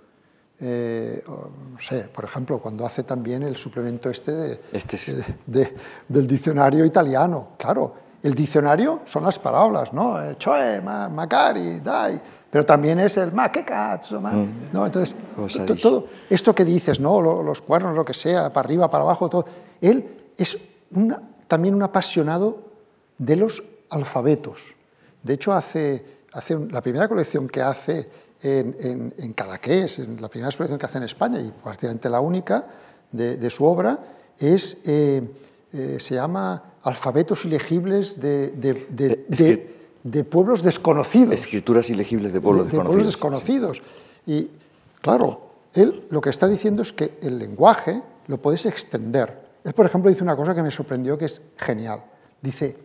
Eh, no sé, por ejemplo, cuando hace también el suplemento este, de, este del diccionario italiano, claro, el diccionario son las palabras, ¿no? Eh, Choe, macari, dai, pero también es el ma, cazzo, mm. ¿no? Entonces, todo esto que dices, ¿no? Los, cuernos, lo que sea, para arriba, para abajo, todo. Él es también un apasionado de los alfabetos. De hecho, hace hace la primera colección que hace en, en, en Cadaqués, en la primera colección que hace en España y prácticamente la única de, su obra, es, eh, eh, se llama Alfabetos ilegibles de, de, de, eh, pueblos desconocidos. Escrituras ilegibles de pueblos desconocidos. Pueblos desconocidos. Y claro, él lo que está diciendo es que el lenguaje lo puedes extender. Él, por ejemplo, dice una cosa que me sorprendió que es genial. Dice,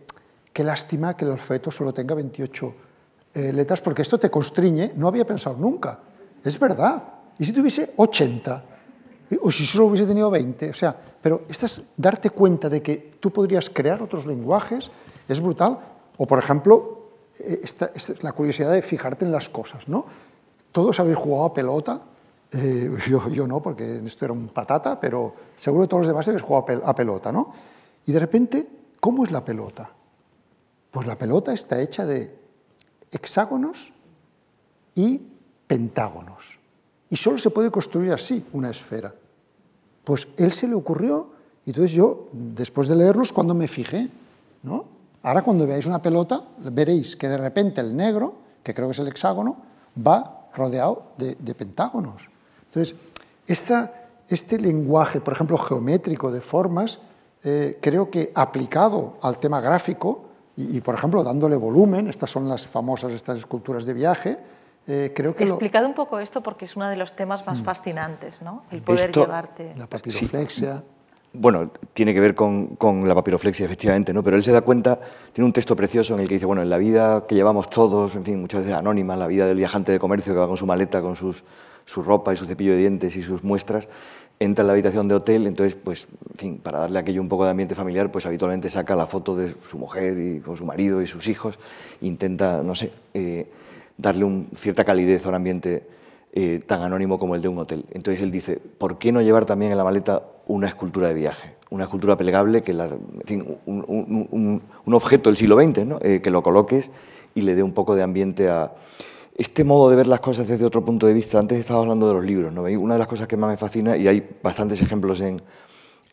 qué lástima que el alfabeto solo tenga 28 eh, letras porque esto te constriñe, no había pensado nunca. Es verdad. ¿Y si tuviese 80? O si solo hubiese tenido 20. O sea, pero estas, darte cuenta de que tú podrías crear otros lenguajes es brutal. O, por ejemplo, eh, esta, es la curiosidad de fijarte en las cosas, ¿no? Todos habéis jugado a pelota. Eh, yo, no, porque esto era un patata, pero seguro todos los demás habéis jugado a pelota, ¿no? Y de repente, ¿cómo es la pelota? Pues la pelota está hecha de hexágonos y pentágonos. Y solo se puede construir así una esfera. Pues él se le ocurrió, y entonces yo, después de leerlos, cuando me fijé, ¿no? Ahora cuando veáis una pelota, veréis que de repente el negro, que creo que es el hexágono, va rodeado de, pentágonos. Entonces, esta, este lenguaje, por ejemplo, geométrico de formas, eh, creo que aplicado al tema gráfico, y, por ejemplo, dándole volumen, estas son las famosas, estas esculturas de viaje, eh, creo que he explicado un poco esto porque es uno de los temas más mm. fascinantes, ¿no? El poder llevarte... La papiroflexia... Bueno, tiene que ver con, con, la papiroflexia, efectivamente, ¿no? Pero él se da cuenta, tiene un texto precioso en el que dice, bueno, en la vida que llevamos todos, en fin, muchas veces anónima, la vida del viajante de comercio que va con su maleta, con sus su ropa y su cepillo de dientes y sus muestras, entra en la habitación de hotel, entonces, pues, para darle aquello un poco de ambiente familiar, pues habitualmente saca la foto de su mujer y, o su marido y sus hijos, intenta, no sé, eh, darle un, cierta calidez a un ambiente eh, tan anónimo como el de un hotel. Entonces él dice, ¿por qué no llevar también en la maleta una escultura de viaje? Una escultura plegable, que la, un, objeto del siglo XX, eh, que lo coloques y le dé un poco de ambiente a este modo de ver las cosas desde otro punto de vista. Antes estaba hablando de los libros, ¿no? Una de las cosas que más me fascina, y hay bastantes ejemplos en,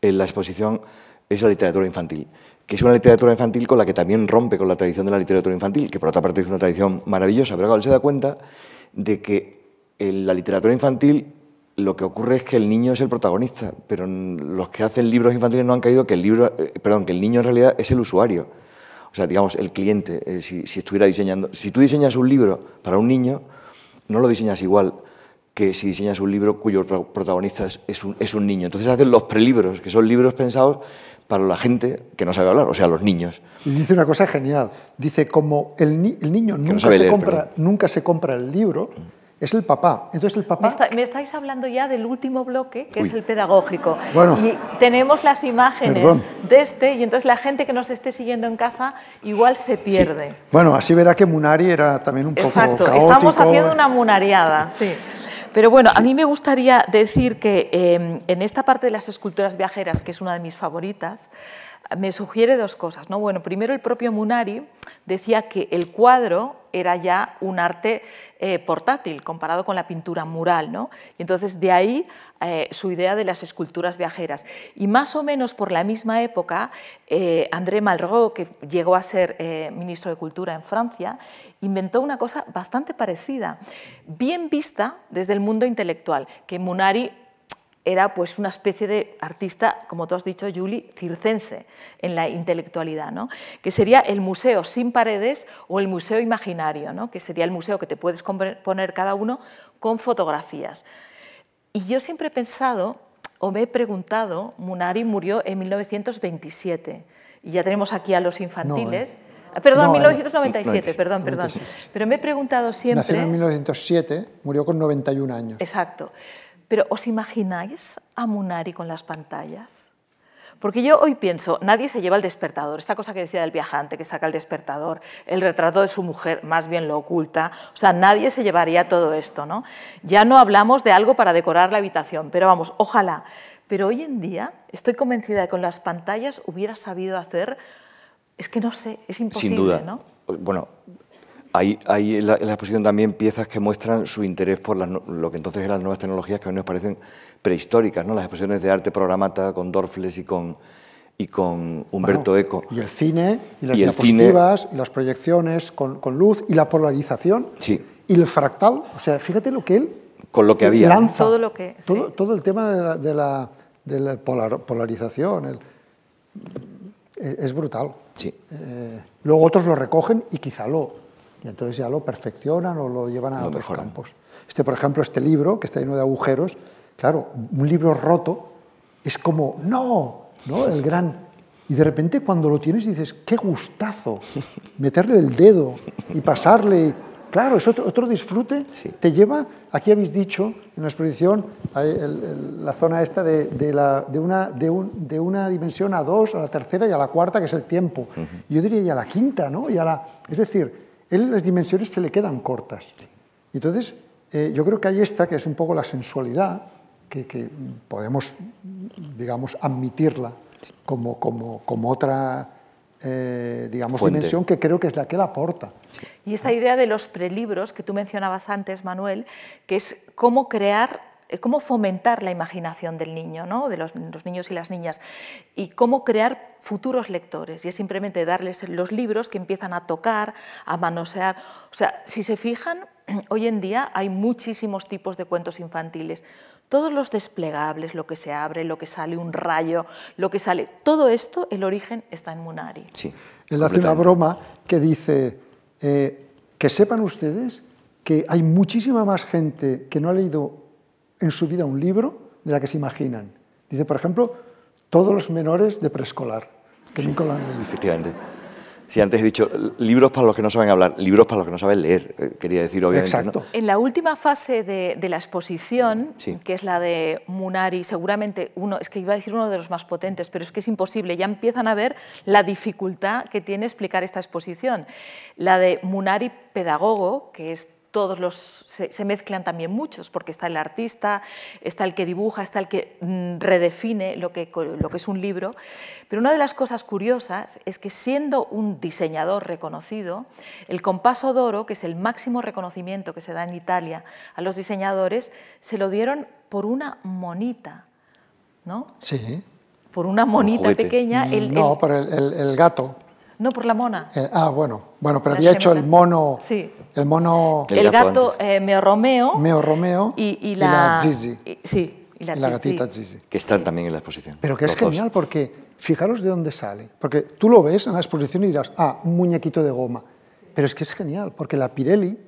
la exposición, es la literatura infantil, que es una literatura infantil con la que también rompe con la tradición de la literatura infantil, que por otra parte es una tradición maravillosa, pero se da cuenta de que en la literatura infantil lo que ocurre es que el niño es el protagonista, pero los que hacen libros infantiles no han caído que el libro, eh, perdón, que el niño en realidad es el usuario. O sea, digamos, el cliente, eh, si, estuviera diseñando... Si tú diseñas un libro para un niño, no lo diseñas igual que si diseñas un libro cuyo protagonista es, un, niño. Entonces hacen los prelibros, que son libros pensados para la gente que no sabe hablar, o sea, los niños. dice una cosa genial. Dice, como el, niño nunca, se compra, nunca se compra el libro... Mm es el papá. Entonces el papá... Me, estáis hablando ya del último bloque, que es el pedagógico. y tenemos las imágenes de este, y entonces la gente que nos esté siguiendo en casa igual se pierde. Bueno, así verá que Munari era también un poco Exacto, Estamos haciendo una munariada, sí. Pero bueno, a mí me gustaría decir que eh, en esta parte de las esculturas viajeras, que es una de mis favoritas, me sugiere dos cosas. ¿no? Bueno, primero el propio Munari decía que el cuadro era ya un arte eh, portátil comparado con la pintura mural. ¿no? Y entonces de ahí eh, su idea de las esculturas viajeras. Y más o menos por la misma época, eh, André Malraux, que llegó a ser ministro de Cultura en Francia, inventó una cosa bastante parecida, bien vista desde el mundo intelectual, que Munari era pues una especie de artista, como tú has dicho, Julie, circense en la intelectualidad, ¿no? que sería el museo sin paredes o el museo imaginario, ¿no? que sería el museo que te puedes poner cada uno con fotografías. Y yo siempre he pensado, o me he preguntado, Munari murió en 1927, y ya tenemos aquí a los infantiles. Eh. Ah, perdón, 1997, eh, perdón, perdón. Pero me he preguntado siempre... Nació en 1907, murió con 91 años. Exacto. Pero ¿os imagináis a Munari con las pantallas? Porque yo hoy pienso, nadie se lleva el despertador, esta cosa que decía del viajante que saca el despertador, el retrato de su mujer, más bien lo oculta, o sea, nadie se llevaría todo esto, ¿no? Ya no hablamos de algo para decorar la habitación, pero vamos, ojalá. Pero hoy en día estoy convencida de que con las pantallas hubiera sabido hacer, es que no sé, es imposible, Sin duda. ¿no? Bueno, hay, hay en, la, exposición también piezas que muestran su interés por lo que entonces eran las nuevas tecnologías que hoy nos parecen prehistóricas, ¿no? las exposiciones de arte programata con Dorfles y con, y con Humberto Eco. Y el cine, y las y y las proyecciones con, luz, y la polarización, sí. y el fractal. O sea, fíjate lo que él con lo que había. ¿eh? Lanza, todo, lo que, todo, el tema de la, de la, polarización e, es brutal. Sí. Eh, luego otros lo recogen y quizá lo, y entonces ya lo perfeccionan o lo llevan a otros campos. Este, por ejemplo, este libro, que está lleno de agujeros, claro, un libro roto es como, no, ¿no? El gran... Y de repente cuando lo tienes dices, qué gustazo, meterle el dedo y pasarle... Claro, es otro, otro disfrute. Te lleva, aquí habéis dicho, en la exposición, la zona esta de, la, de, una, de, un, de, una, dimensión a dos, a la tercera y a la cuarta, que es el tiempo. Yo diría y a la quinta, ¿no? Y a la, es decir, él las dimensiones se le quedan cortas. Entonces, eh, yo creo que hay esta, que es un poco la sensualidad, que, podemos, digamos, admitirla como, como, otra, eh, digamos, dimensión que creo que es la que la aporta. Y esta idea de los prelibros que tú mencionabas antes, Manuel, que es cómo crear eh, cómo fomentar la imaginación del niño, de los, niños y las niñas, y cómo crear futuros lectores. Y es simplemente darles los libros que empiezan a tocar, a manosear. O sea, si se fijan, hoy en día hay muchísimos tipos de cuentos infantiles. Todos los desplegables, lo que se abre, lo que sale un rayo, lo que sale, todo esto, el origen está en Munari. Sí. Él hace una broma que dice, eh, que sepan ustedes que hay muchísima más gente que no ha leído en su vida un libro de la que se imaginan. Dice, por ejemplo, todos los menores de preescolar, sí, Efectivamente. Si antes he dicho libros para los que no saben hablar, libros para los que no saben leer, eh, quería decir obviamente. Exacto. En la última fase de, la exposición, que es la de Munari, seguramente uno, es que iba a decir uno de los más potentes, pero es que es imposible, ya empiezan a ver la dificultad que tiene explicar esta exposición. La de Munari Pedagogo, que es todos los, se, mezclan también muchos, porque está el artista, está el que dibuja, está el que mm, redefine lo que, lo que es un libro. Pero una de las cosas curiosas es que siendo un diseñador reconocido, el compaso d'oro, que es el máximo reconocimiento que se da en Italia a los diseñadores, se lo dieron por una monita, ¿no? Sí. Por una monita pequeña. no, por el gato. No, por la mona. Eh, ah, bueno. Bueno, pero había hecho el mono. Sí. El mono. El gato eh, Meo Romeo. Meo Romeo. Y, y la, y la sí, y la, la gatita Gigi. Que están también en la exposición. Pero que es genial porque fijaros de dónde sale. Porque tú lo ves en la exposición y dirás, ah, un muñequito de goma. Pero es que es genial porque la Pirelli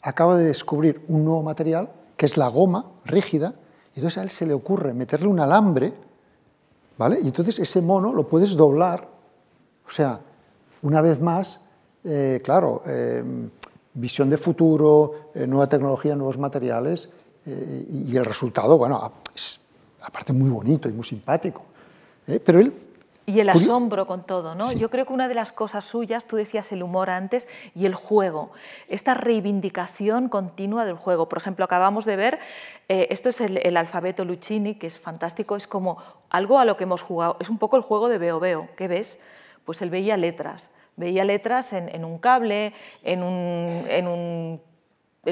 acaba de descubrir un nuevo material que es la goma rígida. Y entonces a él se le ocurre meterle un alambre, ¿vale? Y entonces ese mono lo puedes doblar. O sea, una vez más, eh, claro, eh, visión de futuro, eh, nueva tecnología, nuevos materiales y, el resultado, bueno, es, aparte muy bonito y muy simpático. pero él y el asombro con todo, ¿no? Yo creo que una de las cosas suyas, tú decías el humor antes, y el juego, esta reivindicación continua del juego. Por ejemplo, acabamos de ver, esto es el, el, alfabeto Lucchini, que es fantástico, es como algo a lo que hemos jugado, es un poco el juego de veo veo, ¿qué ves? Pues él veía letras, veía letras en, un cable, en, en,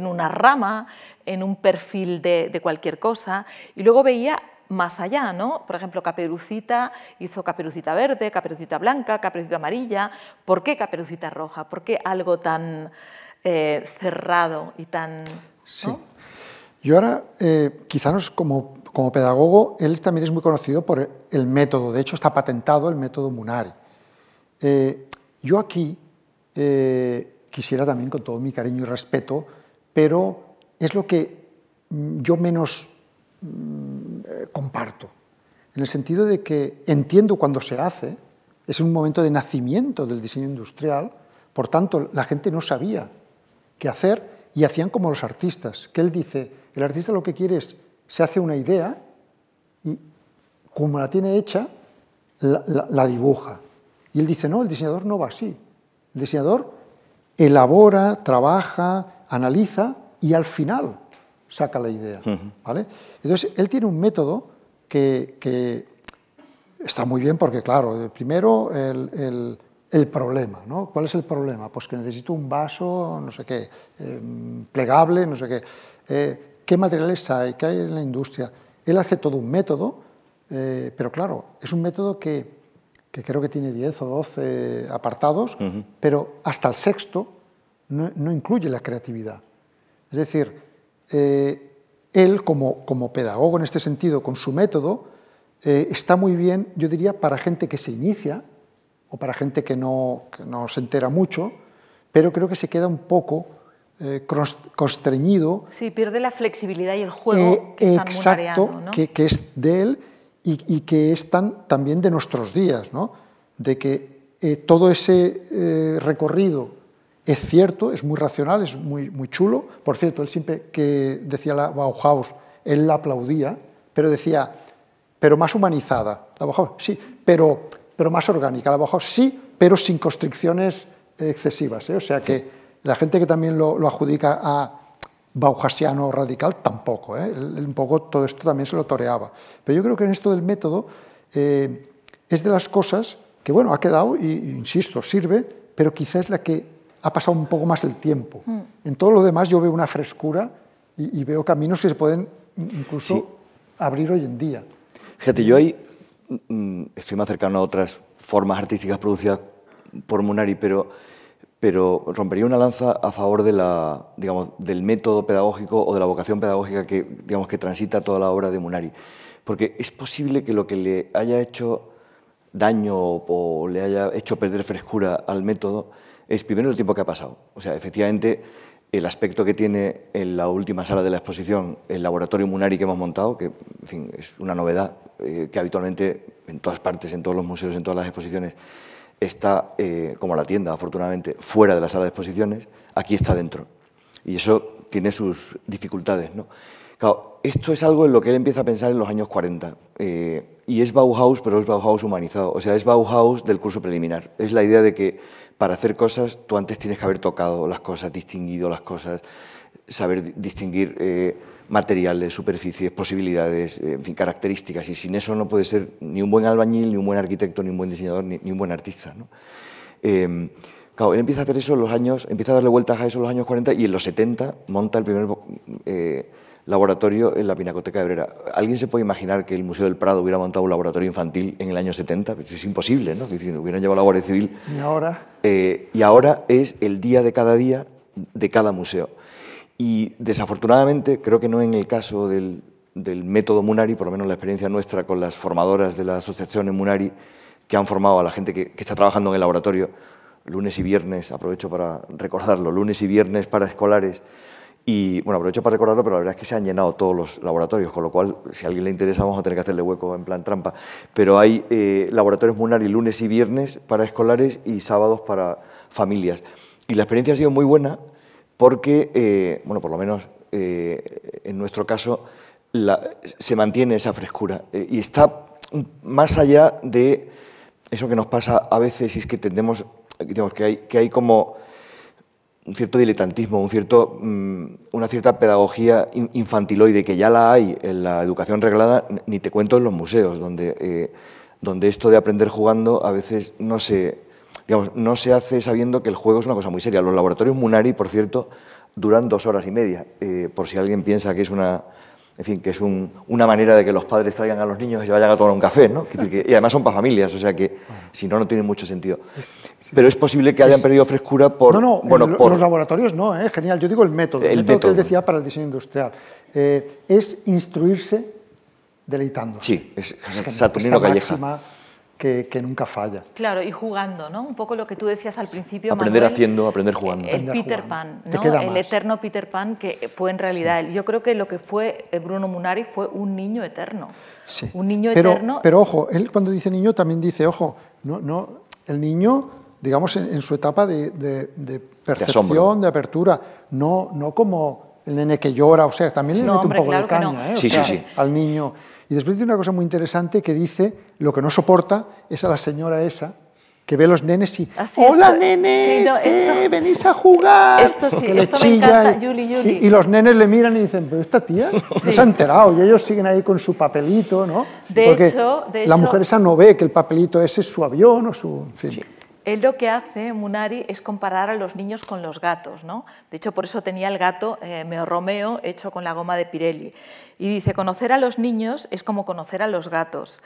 una rama, en un perfil de, cualquier cosa, y luego veía más allá, ¿no? Por ejemplo, Caperucita hizo Caperucita verde, Caperucita blanca, Caperucita amarilla. ¿Por qué Caperucita roja? ¿Por qué algo tan eh, cerrado y tan... Sí. Yo ahora, eh, quizás como, como pedagogo, él también es muy conocido por el método. De hecho, está patentado el método Munari. Eh, yo aquí eh, quisiera también, con todo mi cariño y respeto, pero es lo que mm, yo menos mm, eh, comparto, en el sentido de que entiendo cuando se hace, es un momento de nacimiento del diseño industrial, por tanto la gente no sabía qué hacer y hacían como los artistas, que él dice, el artista lo que quiere es, se hace una idea y como la tiene hecha, la dibuja. Y él dice, no, el diseñador no va así. El diseñador elabora, trabaja, analiza y al final saca la idea. ¿vale? Entonces, él tiene un método que, está muy bien porque, claro, primero el, el, el, problema. ¿no? ¿Cuál es el problema? Pues que necesito un vaso, no sé qué, em, plegable, no sé qué. Eh, ¿Qué materiales hay? ¿Qué hay en la industria? Él hace todo un método, eh, pero claro, es un método que que creo que tiene 10 o 12 apartados, pero hasta el sexto no, no, incluye la creatividad. Es decir, eh, él como, como, pedagogo en este sentido, con su método, eh, está muy bien, yo diría, para gente que se inicia o para gente que no, no se entera mucho, pero creo que se queda un poco eh, constreñido. Sí, pierde la flexibilidad y el juego que están exacto, muy que, que es de él y, que están también de nuestros días, de que eh, todo ese eh, recorrido es cierto, es muy racional, es muy, muy chulo. Por cierto, él siempre que decía la Bauhaus, él la aplaudía, pero decía, pero más humanizada. La Bauhaus, sí, pero, pero más orgánica. La Bauhaus, sí, pero sin constricciones eh, excesivas. O sea que la gente que también lo adjudica a bauhasiano radical tampoco. ¿eh? un poco todo esto también se lo toreaba. Pero yo creo que en esto del método eh, es de las cosas que, bueno, ha quedado, y, insisto, sirve, pero quizás es la que ha pasado un poco más el tiempo. Mm. En todo lo demás yo veo una frescura y, veo caminos que se pueden incluso abrir hoy en día. Fíjate, yo ahí mm, mm, estoy más cercano a otras formas artísticas producidas por Munari, pero pero rompería una lanza a favor del método pedagógico o de la vocación pedagógica que, digamos, que transita toda la obra de Munari. Porque es posible que lo que le haya hecho daño o le haya hecho perder frescura al método es primero el tiempo que ha pasado. O sea, efectivamente, el aspecto que tiene en la última sala de la exposición el laboratorio Munari que hemos montado, que es una novedad eh, que habitualmente en todas partes, en todos los museos, en todas las exposiciones, está, eh, como la tienda, afortunadamente, fuera de la sala de exposiciones, aquí está dentro. Y eso tiene sus dificultades. ¿no? esto es algo en lo que él empieza a pensar en los años 40. Eh, y es Bauhaus, pero es Bauhaus humanizado. O sea, es Bauhaus del curso preliminar. Es la idea de que para hacer cosas tú antes tienes que haber tocado las cosas, distinguido las cosas, saber distinguir... Eh, materiales, superficies, posibilidades, eh, en fin, características. Y sin eso no puede ser ni un buen albañil, ni un buen arquitecto, ni un buen diseñador, ni, un buen artista. ¿no? Em, claro, él empieza a hacer eso en los años, empieza a darle vueltas a eso en los años 40 y en los 70 monta el primer eh, laboratorio en la Pinacoteca de Brera... ¿Alguien se puede imaginar que el Museo del Prado hubiera montado un laboratorio infantil en el año 70? Pues es imposible, ¿no? Que hubieran llevado la Guardia Civil. ¿Y ahora? Eh, y ahora es el día de cada día de cada museo. Y desafortunadamente, creo que no en el caso del, del método Munari, por lo menos la experiencia nuestra con las formadoras de la asociación en Munari, que han formado a la gente que, está trabajando en el laboratorio, lunes y viernes, aprovecho para recordarlo, lunes y viernes para escolares, y bueno, aprovecho para recordarlo, pero la verdad es que se han llenado todos los laboratorios, con lo cual, si a alguien le interesa, vamos a tener que hacerle hueco en plan trampa. Pero hay eh, laboratorios Munari lunes y viernes para escolares y sábados para familias. Y la experiencia ha sido muy buena, porque, eh, bueno, por lo menos eh, en nuestro caso, se mantiene esa frescura eh, y está más allá de eso que nos pasa a veces, y es que tendemos, digamos, que hay, como un cierto diletantismo, un cierto, mm, una cierta pedagogía infantiloide que ya la hay en la educación reglada, ni te cuento en los museos, donde, donde esto de aprender jugando a veces no se, digamos, no se hace sabiendo que el juego es una cosa muy seria. Los laboratorios Munari, por cierto, duran dos horas y media, eh, por si alguien piensa que es una... fin, que es una manera de que los padres traigan a los niños y se vayan a tomar un café, ¿no? y además son para familias, o sea que si no, no tiene mucho sentido. Pero es posible que hayan perdido frescura por... No, no, bueno, por, los laboratorios no, es ¿eh? genial. Yo digo el método, el, método, que decía para el diseño industrial. Eh, es instruirse deleitando. Sí, es, Saturnino Calleja que, nunca falla. Claro, y jugando, ¿no? Un poco lo que tú decías al principio. Aprender haciendo, aprender jugando. El Peter Pan, ¿no? El eterno Peter Pan que fue en realidad. Yo creo que lo que fue eh, Bruno Munari fue un niño eterno. Sí. Un niño eterno. Pero ojo, él cuando dice niño también dice, ojo, no, no, el niño, digamos, en, su etapa de, de, de percepción, de, apertura, no, no como el nene que llora, o sea, también le mete un poco de caña, ¿eh? sí, al niño. Y después dice una cosa muy interesante que dice, lo que no soporta es a la señora esa, que ve a los nenes y ah, hola nenes venís a jugar esto sí, esto y, Yuli, Y, los nenes le miran y dicen pero esta tía no se ha enterado y ellos siguen ahí con su papelito no de hecho de la mujer esa no ve que el papelito ese es su avión o su Sí. Él lo que hace, Munari, es comparar a los niños con los gatos, ¿no? De hecho, por eso tenía el gato eh, Meo Romeo hecho con la goma de Pirelli. Y dice, conocer a los niños es como conocer a los gatos.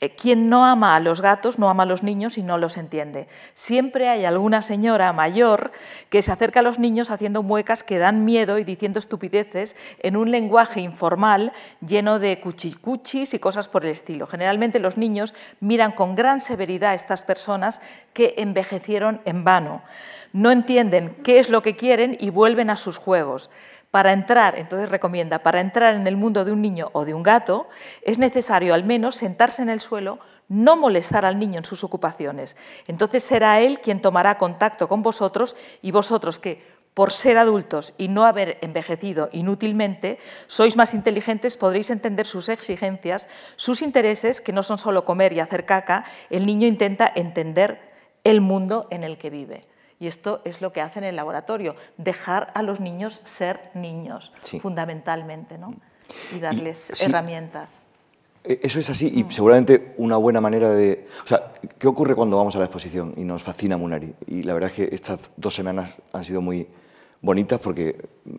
Eh, quien no ama a los gatos no ama a los niños y no los entiende. Siempre hay alguna señora mayor que se acerca a los niños haciendo muecas que dan miedo y diciendo estupideces en un lenguaje informal lleno de cuchicuchis y cosas por el estilo. Generalmente los niños miran con gran severidad a estas personas que envejecieron en vano. No entienden qué es lo que quieren y vuelven a sus juegos. Para entrar, entonces recomienda, para entrar en el mundo de un niño o de un gato, es necesario al menos sentarse en el suelo, no molestar al niño en sus ocupaciones. Entonces será él quien tomará contacto con vosotros y vosotros que, por ser adultos y no haber envejecido inútilmente, sois más inteligentes, podréis entender sus exigencias, sus intereses, que no son solo comer y hacer caca, el niño intenta entender el mundo en el que vive. Y esto es lo que hacen en el laboratorio, dejar a los niños ser niños, fundamentalmente, mm. y darles herramientas. E, eso es así y mm. seguramente una buena manera de... O sea, ¿qué ocurre cuando vamos a la exposición? Y nos fascina Munari. Y la verdad es que estas dos semanas han sido muy bonitas porque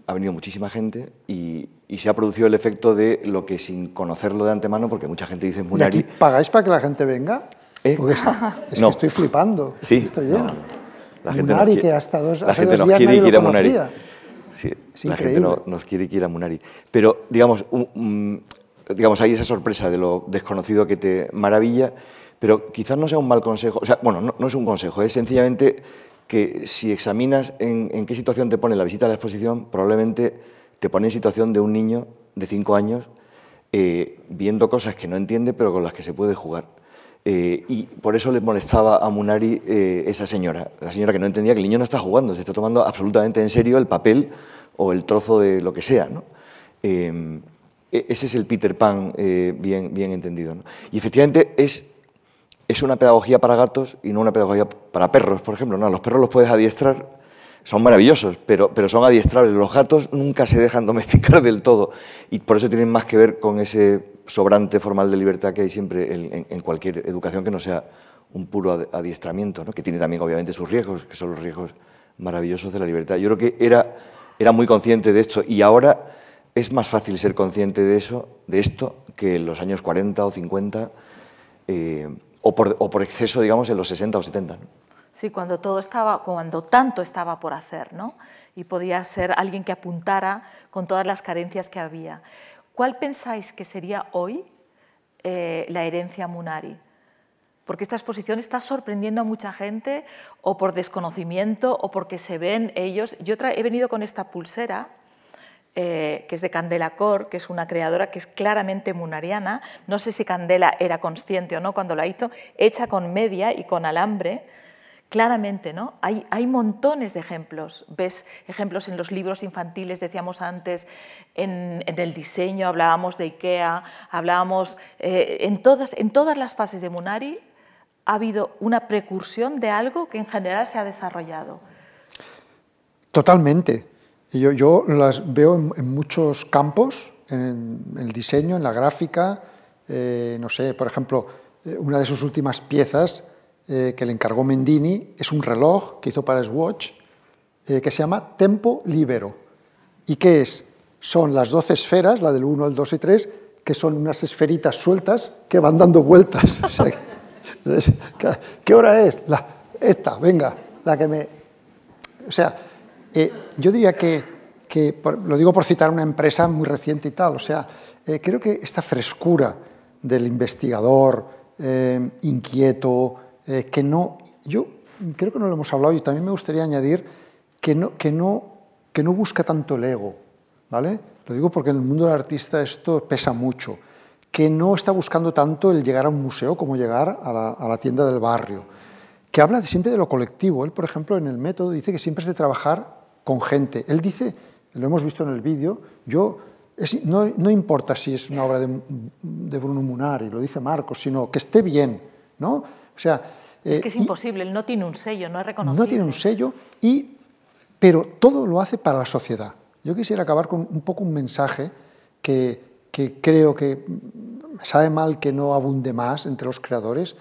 ha venido muchísima gente y, se ha producido el efecto de lo que sin conocerlo de antemano, porque mucha gente dice Munari... ¿Y aquí pagáis para que la gente venga? ¿Eh? no. estoy flipando. Sí. Estoy lleno. La gente quiere ir a Munari. la gente no, nos quiere ir a Munari. Pero, digamos, digamos, hay esa sorpresa de lo desconocido que te maravilla, pero quizás no sea un mal consejo. O sea, bueno, no, es un consejo, es sencillamente que si examinas en, qué situación te pone la visita a la exposición, probablemente te pone en situación de un niño de cinco años eh, viendo cosas que no entiende, pero con las que se puede jugar. Eh, y por eso le molestaba a Munari eh, esa señora, la señora que no entendía que el niño no está jugando, se está tomando absolutamente en serio el papel o el trozo de lo que sea. Eh, e-, ese es el Peter Pan bien, bien entendido. Y efectivamente es, es una pedagogía para gatos y no una pedagogía para perros, por ejemplo. ¿no? los perros los puedes adiestrar son maravillosos, pero, pero son adiestrables. Los gatos nunca se dejan domesticar del todo y por eso tienen más que ver con ese sobrante formal de libertad que hay siempre en, cualquier educación que no sea un puro adiestramiento, ¿no? que tiene también obviamente sus riesgos, que son los riesgos maravillosos de la libertad. Yo creo que era, era muy consciente de esto y ahora es más fácil ser consciente de eso, de esto, que en los años 40 o 50 eh, o, por, o, por, exceso, digamos, en los 60 o 70. ¿no? cuando todo estaba, cuando tanto estaba por hacer, ¿no? Y podía ser alguien que apuntara con todas las carencias que había. ¿Cuál pensáis que sería hoy eh, la herencia Munari? Porque esta exposición está sorprendiendo a mucha gente, o por desconocimiento, o porque se ven ellos. Yo he venido con esta pulsera, eh, que es de Candela Cor, que es una creadora que es claramente munariana. No sé si Candela era consciente o no cuando la hizo, hecha con media y con alambre Claramente, ¿no? Hay, montones de ejemplos. Ves ejemplos en los libros infantiles, decíamos antes, en, el diseño, hablábamos de IKEA, hablábamos. Eh, en, todas, en todas las fases de Munari ha habido una precursión de algo que en general se ha desarrollado. Totalmente. Yo, yo las veo en, muchos campos, en, el diseño, en la gráfica. Eh, no sé, por ejemplo, eh, una de sus últimas piezas eh, que le encargó Mendini, es un reloj que hizo para Swatch, eh, que se llama Tempo Libero. ¿Y qué es? Son las 12 esferas, la del 1, el 2 y 3, que son unas esferitas sueltas que van dando vueltas. ¿Qué hora es? esta, venga, la que me... O sea, eh, yo diría que, lo digo por citar una empresa muy reciente y tal, o sea, creo que esta frescura del investigador inquieto, eh, que no, yo creo que no lo hemos hablado y también me gustaría añadir que no, que no, que no busca tanto el ego, ¿vale? Lo digo porque en el mundo del artista esto pesa mucho, que no está buscando tanto el llegar a un museo como llegar a la, tienda del barrio, que habla siempre de lo colectivo. Él, por ejemplo, en el método dice que siempre es de trabajar con gente. Él dice, lo hemos visto en el vídeo, yo no, no, importa si es una obra de, Bruno Munar y lo dice Marcos, sino que esté bien, ¿no? O sea, eh, es que es imposible, él no tiene un sello, no es reconocido. No tiene un sello, y, pero todo lo hace para la sociedad. Yo quisiera acabar con un poco un mensaje que, que creo que sabe mal que no abunde más entre los creadores,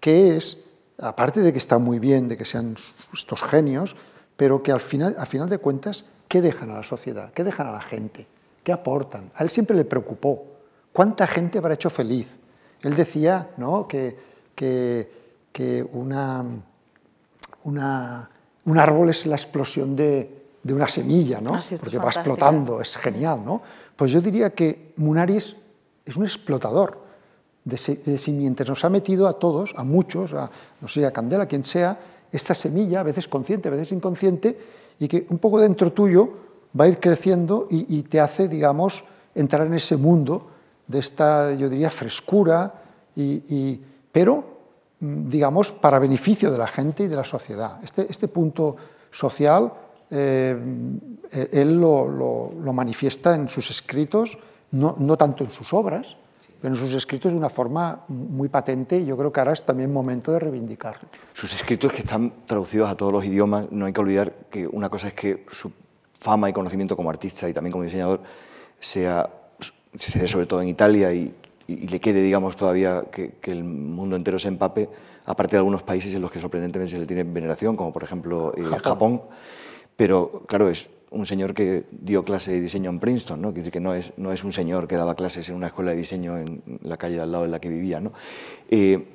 que es, aparte de que está muy bien, de que sean estos genios, pero que al final, al final de cuentas, ¿qué dejan a la sociedad? ¿Qué dejan a la gente? ¿Qué aportan? A él siempre le preocupó. ¿Cuánta gente habrá hecho feliz? Él decía ¿no? que, que que una, un árbol es la explosión de, una semilla, ¿no? Porque va explotando, es genial, ¿no? Pues yo diría que Munaris es un explotador de, simientes. Nos ha metido a todos, a muchos, a, no sé, a Candela, a quien sea, esta semilla, a veces consciente, a veces inconsciente, y que un poco dentro tuyo va a ir creciendo y, te hace, digamos, entrar en ese mundo de esta, yo diría, frescura, pero Mm, digamos, para beneficio de la gente y de la sociedad. Este, este punto social eh, eh, él lo, lo, manifiesta en sus escritos, no, no tanto en sus obras, pero en sus escritos de una forma muy patente y yo creo que ahora es también momento de reivindicarlo. Sus escritos que están traducidos a todos los idiomas, no hay que olvidar que una cosa es que su fama y conocimiento como artista y también como diseñador sea, se dé sobre todo en Italia y y, le quede, digamos, todavía que, el mundo entero se empape, aparte de algunos países en los que sorprendentemente se le tiene veneración, como por ejemplo eh, Japón. Pero claro, es un señor que dio clase de diseño en Princeton, ¿no? Decir que no es, no es un señor que daba clases en una escuela de diseño en la calle de al lado en la que vivía, ¿no? Eh,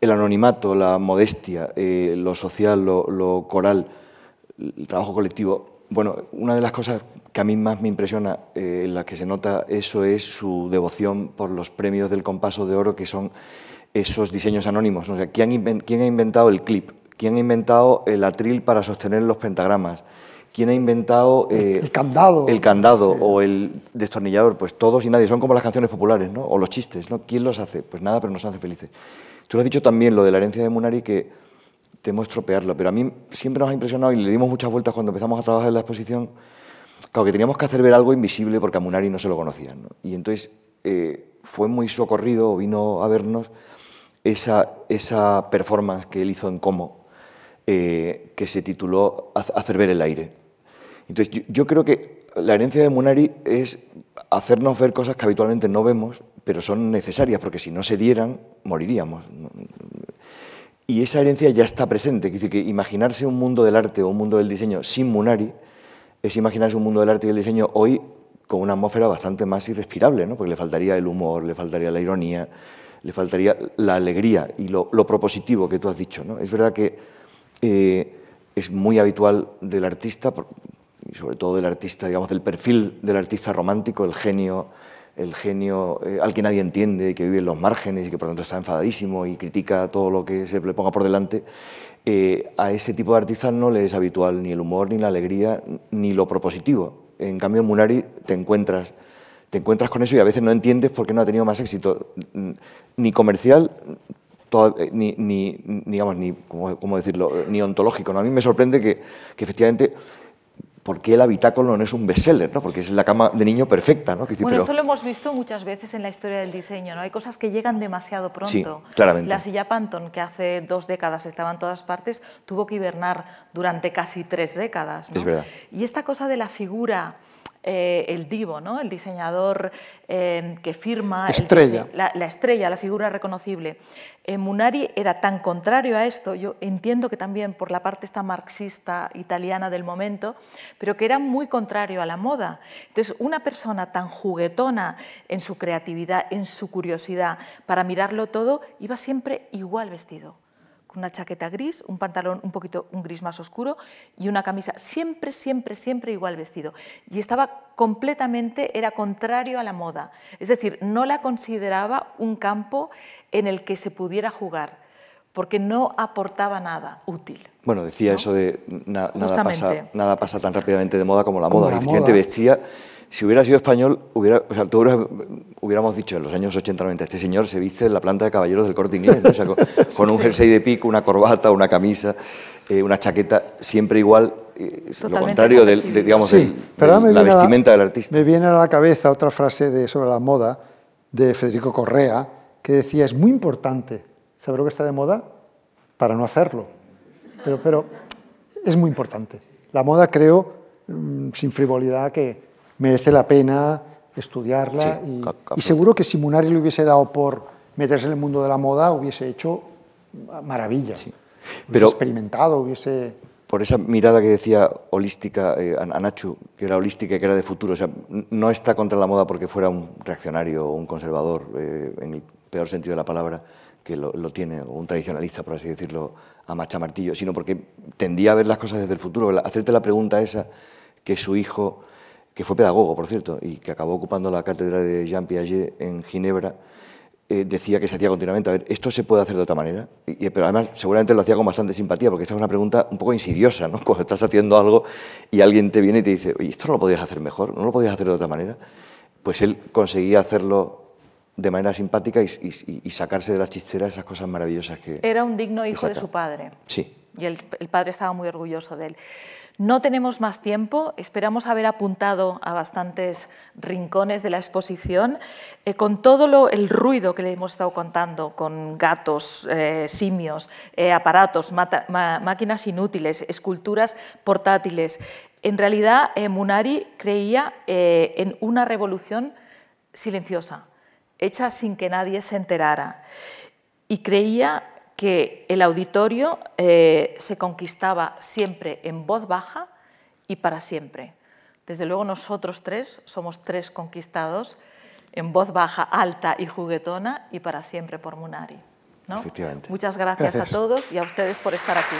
el anonimato, la modestia, eh, lo social, lo, lo coral, el trabajo colectivo, bueno, una de las cosas que a mí más me impresiona, eh, en la que se nota eso, es su devoción por los premios del Compaso de Oro, que son esos diseños anónimos. O sea, ¿quién, ha inventado el clip? ¿Quién ha inventado el atril para sostener los pentagramas? ¿Quién ha inventado... el, eh, candado. El candado o el destornillador. Pues todos y nadie. Son como las canciones populares, ¿no? O los chistes, ¿no? ¿Quién los hace? Pues nada, pero nos hace felices. Tú lo has dicho también, lo de la herencia de Munari, que temo estropearlo, pero a mí siempre nos ha impresionado y le dimos muchas vueltas cuando empezamos a trabajar en la exposición Claro, que teníamos que hacer ver algo invisible porque a Munari no se lo conocían. Y entonces eh, fue muy socorrido, vino a vernos esa, esa performance que él hizo en Como, eh, que se tituló Hacer ver el aire. Entonces yo, yo creo que la herencia de Munari es hacernos ver cosas que habitualmente no vemos, pero son necesarias, porque si no se dieran, moriríamos. Y esa herencia ya está presente. Es decir, que imaginarse un mundo del arte o un mundo del diseño sin Munari es imaginarse un mundo del arte y del diseño hoy con una atmósfera bastante más irrespirable, porque le faltaría el humor, le faltaría la ironía, le faltaría la alegría y lo, propositivo que tú has dicho. ¿no? Es verdad que eh, es muy habitual del artista, y sobre todo del artista, digamos, del perfil del artista romántico, el genio, el genio eh, al que nadie entiende, que vive en los márgenes y que por lo tanto está enfadadísimo y critica todo lo que se le ponga por delante, eh, a ese tipo de artistas no le es habitual ni el humor, ni la alegría, ni lo propositivo. En cambio, en Munari te encuentras, te encuentras con eso y a veces no entiendes por qué no ha tenido más éxito, mm, ni comercial, eh, ni, digamos, ni, decirlo?, ni ontológico. A mí me sorprende que, que efectivamente ¿por qué el habitáculo no es un bestseller? ¿no? Porque es la cama de niño perfecta. ¿no? bueno, esto lo hemos visto muchas veces en la historia del diseño. ¿no? Hay cosas que llegan demasiado pronto. Sí, claramente. La silla Panton, que hace dos décadas estaba en todas partes, tuvo que hibernar durante casi tres décadas. Es verdad. Y esta cosa de la figura eh, el divo, el diseñador em, que firma... la, estrella, la figura reconocible. Eh, Munari era tan contrario a esto, yo entiendo que también por la parte esta marxista italiana del momento, pero que era muy contrario a la moda. Entonces, una persona tan juguetona en su creatividad, en su curiosidad, para mirarlo todo, iba siempre igual vestido una chaqueta gris, un pantalón un poquito un gris más oscuro y una camisa, siempre, siempre, siempre igual vestido. Y estaba completamente, era contrario a la moda. Es decir, no la consideraba un campo en el que se pudiera jugar, porque no aportaba nada útil. Bueno, decía eso de nada, pasa, nada pasa tan rápidamente de moda como la moda. La vestía si hubiera sido español, hubiera, o sea, hubiéramos dicho en los años 80, 90, este señor se viste en la planta de caballeros del corte inglés, con, un jersey de pico, una corbata, una camisa, eh, una chaqueta, siempre igual, eh, lo contrario de, digamos, la vestimenta del artista. Me viene a la cabeza otra frase de, sobre la moda de Federico Correa, que decía, es muy importante saber lo que está de moda para no hacerlo. pero es muy importante. La moda creo, mm, sin frivolidad, que merece la pena estudiarla y, seguro que si Munari le hubiese dado por meterse en el mundo de la moda hubiese hecho maravillas, hubiese Pero experimentado, hubiese... Por esa mirada que decía holística eh, a Nacho, que era holística y que era de futuro, o sea, no está contra la moda porque fuera un reaccionario o un conservador, eh, en el peor sentido de la palabra, que lo, tiene, o un tradicionalista, por así decirlo, a machamartillo, sino porque tendía a ver las cosas desde el futuro, hacerte la pregunta esa que su hijo que fue pedagogo, por cierto, y que acabó ocupando la cátedra de Jean Piaget en Ginebra, eh, decía que se hacía continuamente, a ver, ¿esto se puede hacer de otra manera? Y, pero además seguramente lo hacía con bastante simpatía, porque esta es una pregunta un poco insidiosa, ¿no? Cuando estás haciendo algo y alguien te viene y te dice, oye, ¿esto no lo podías hacer mejor? ¿No lo podías hacer de otra manera? Pues él conseguía hacerlo de manera simpática y, sacarse de la chistera esas cosas maravillosas que... Era un digno hijo de su padre. Sí. Y el padre estaba muy orgulloso de él. No tenemos más tiempo, esperamos haber apuntado a bastantes rincones de la exposición, eh, con todo el ruido que le hemos estado contando, con gatos, eh, simios, eh, aparatos, máquinas inútiles, esculturas portátiles. En realidad, Munari creía en una revolución silenciosa, hecha sin que nadie se enterara, y creía que el auditorio eh, se conquistaba siempre en voz baja y para siempre. Desde luego nosotros tres somos tres conquistados en voz baja, alta y juguetona y para siempre por Munari. ¿no? Muchas gracias a todos y a ustedes por estar aquí.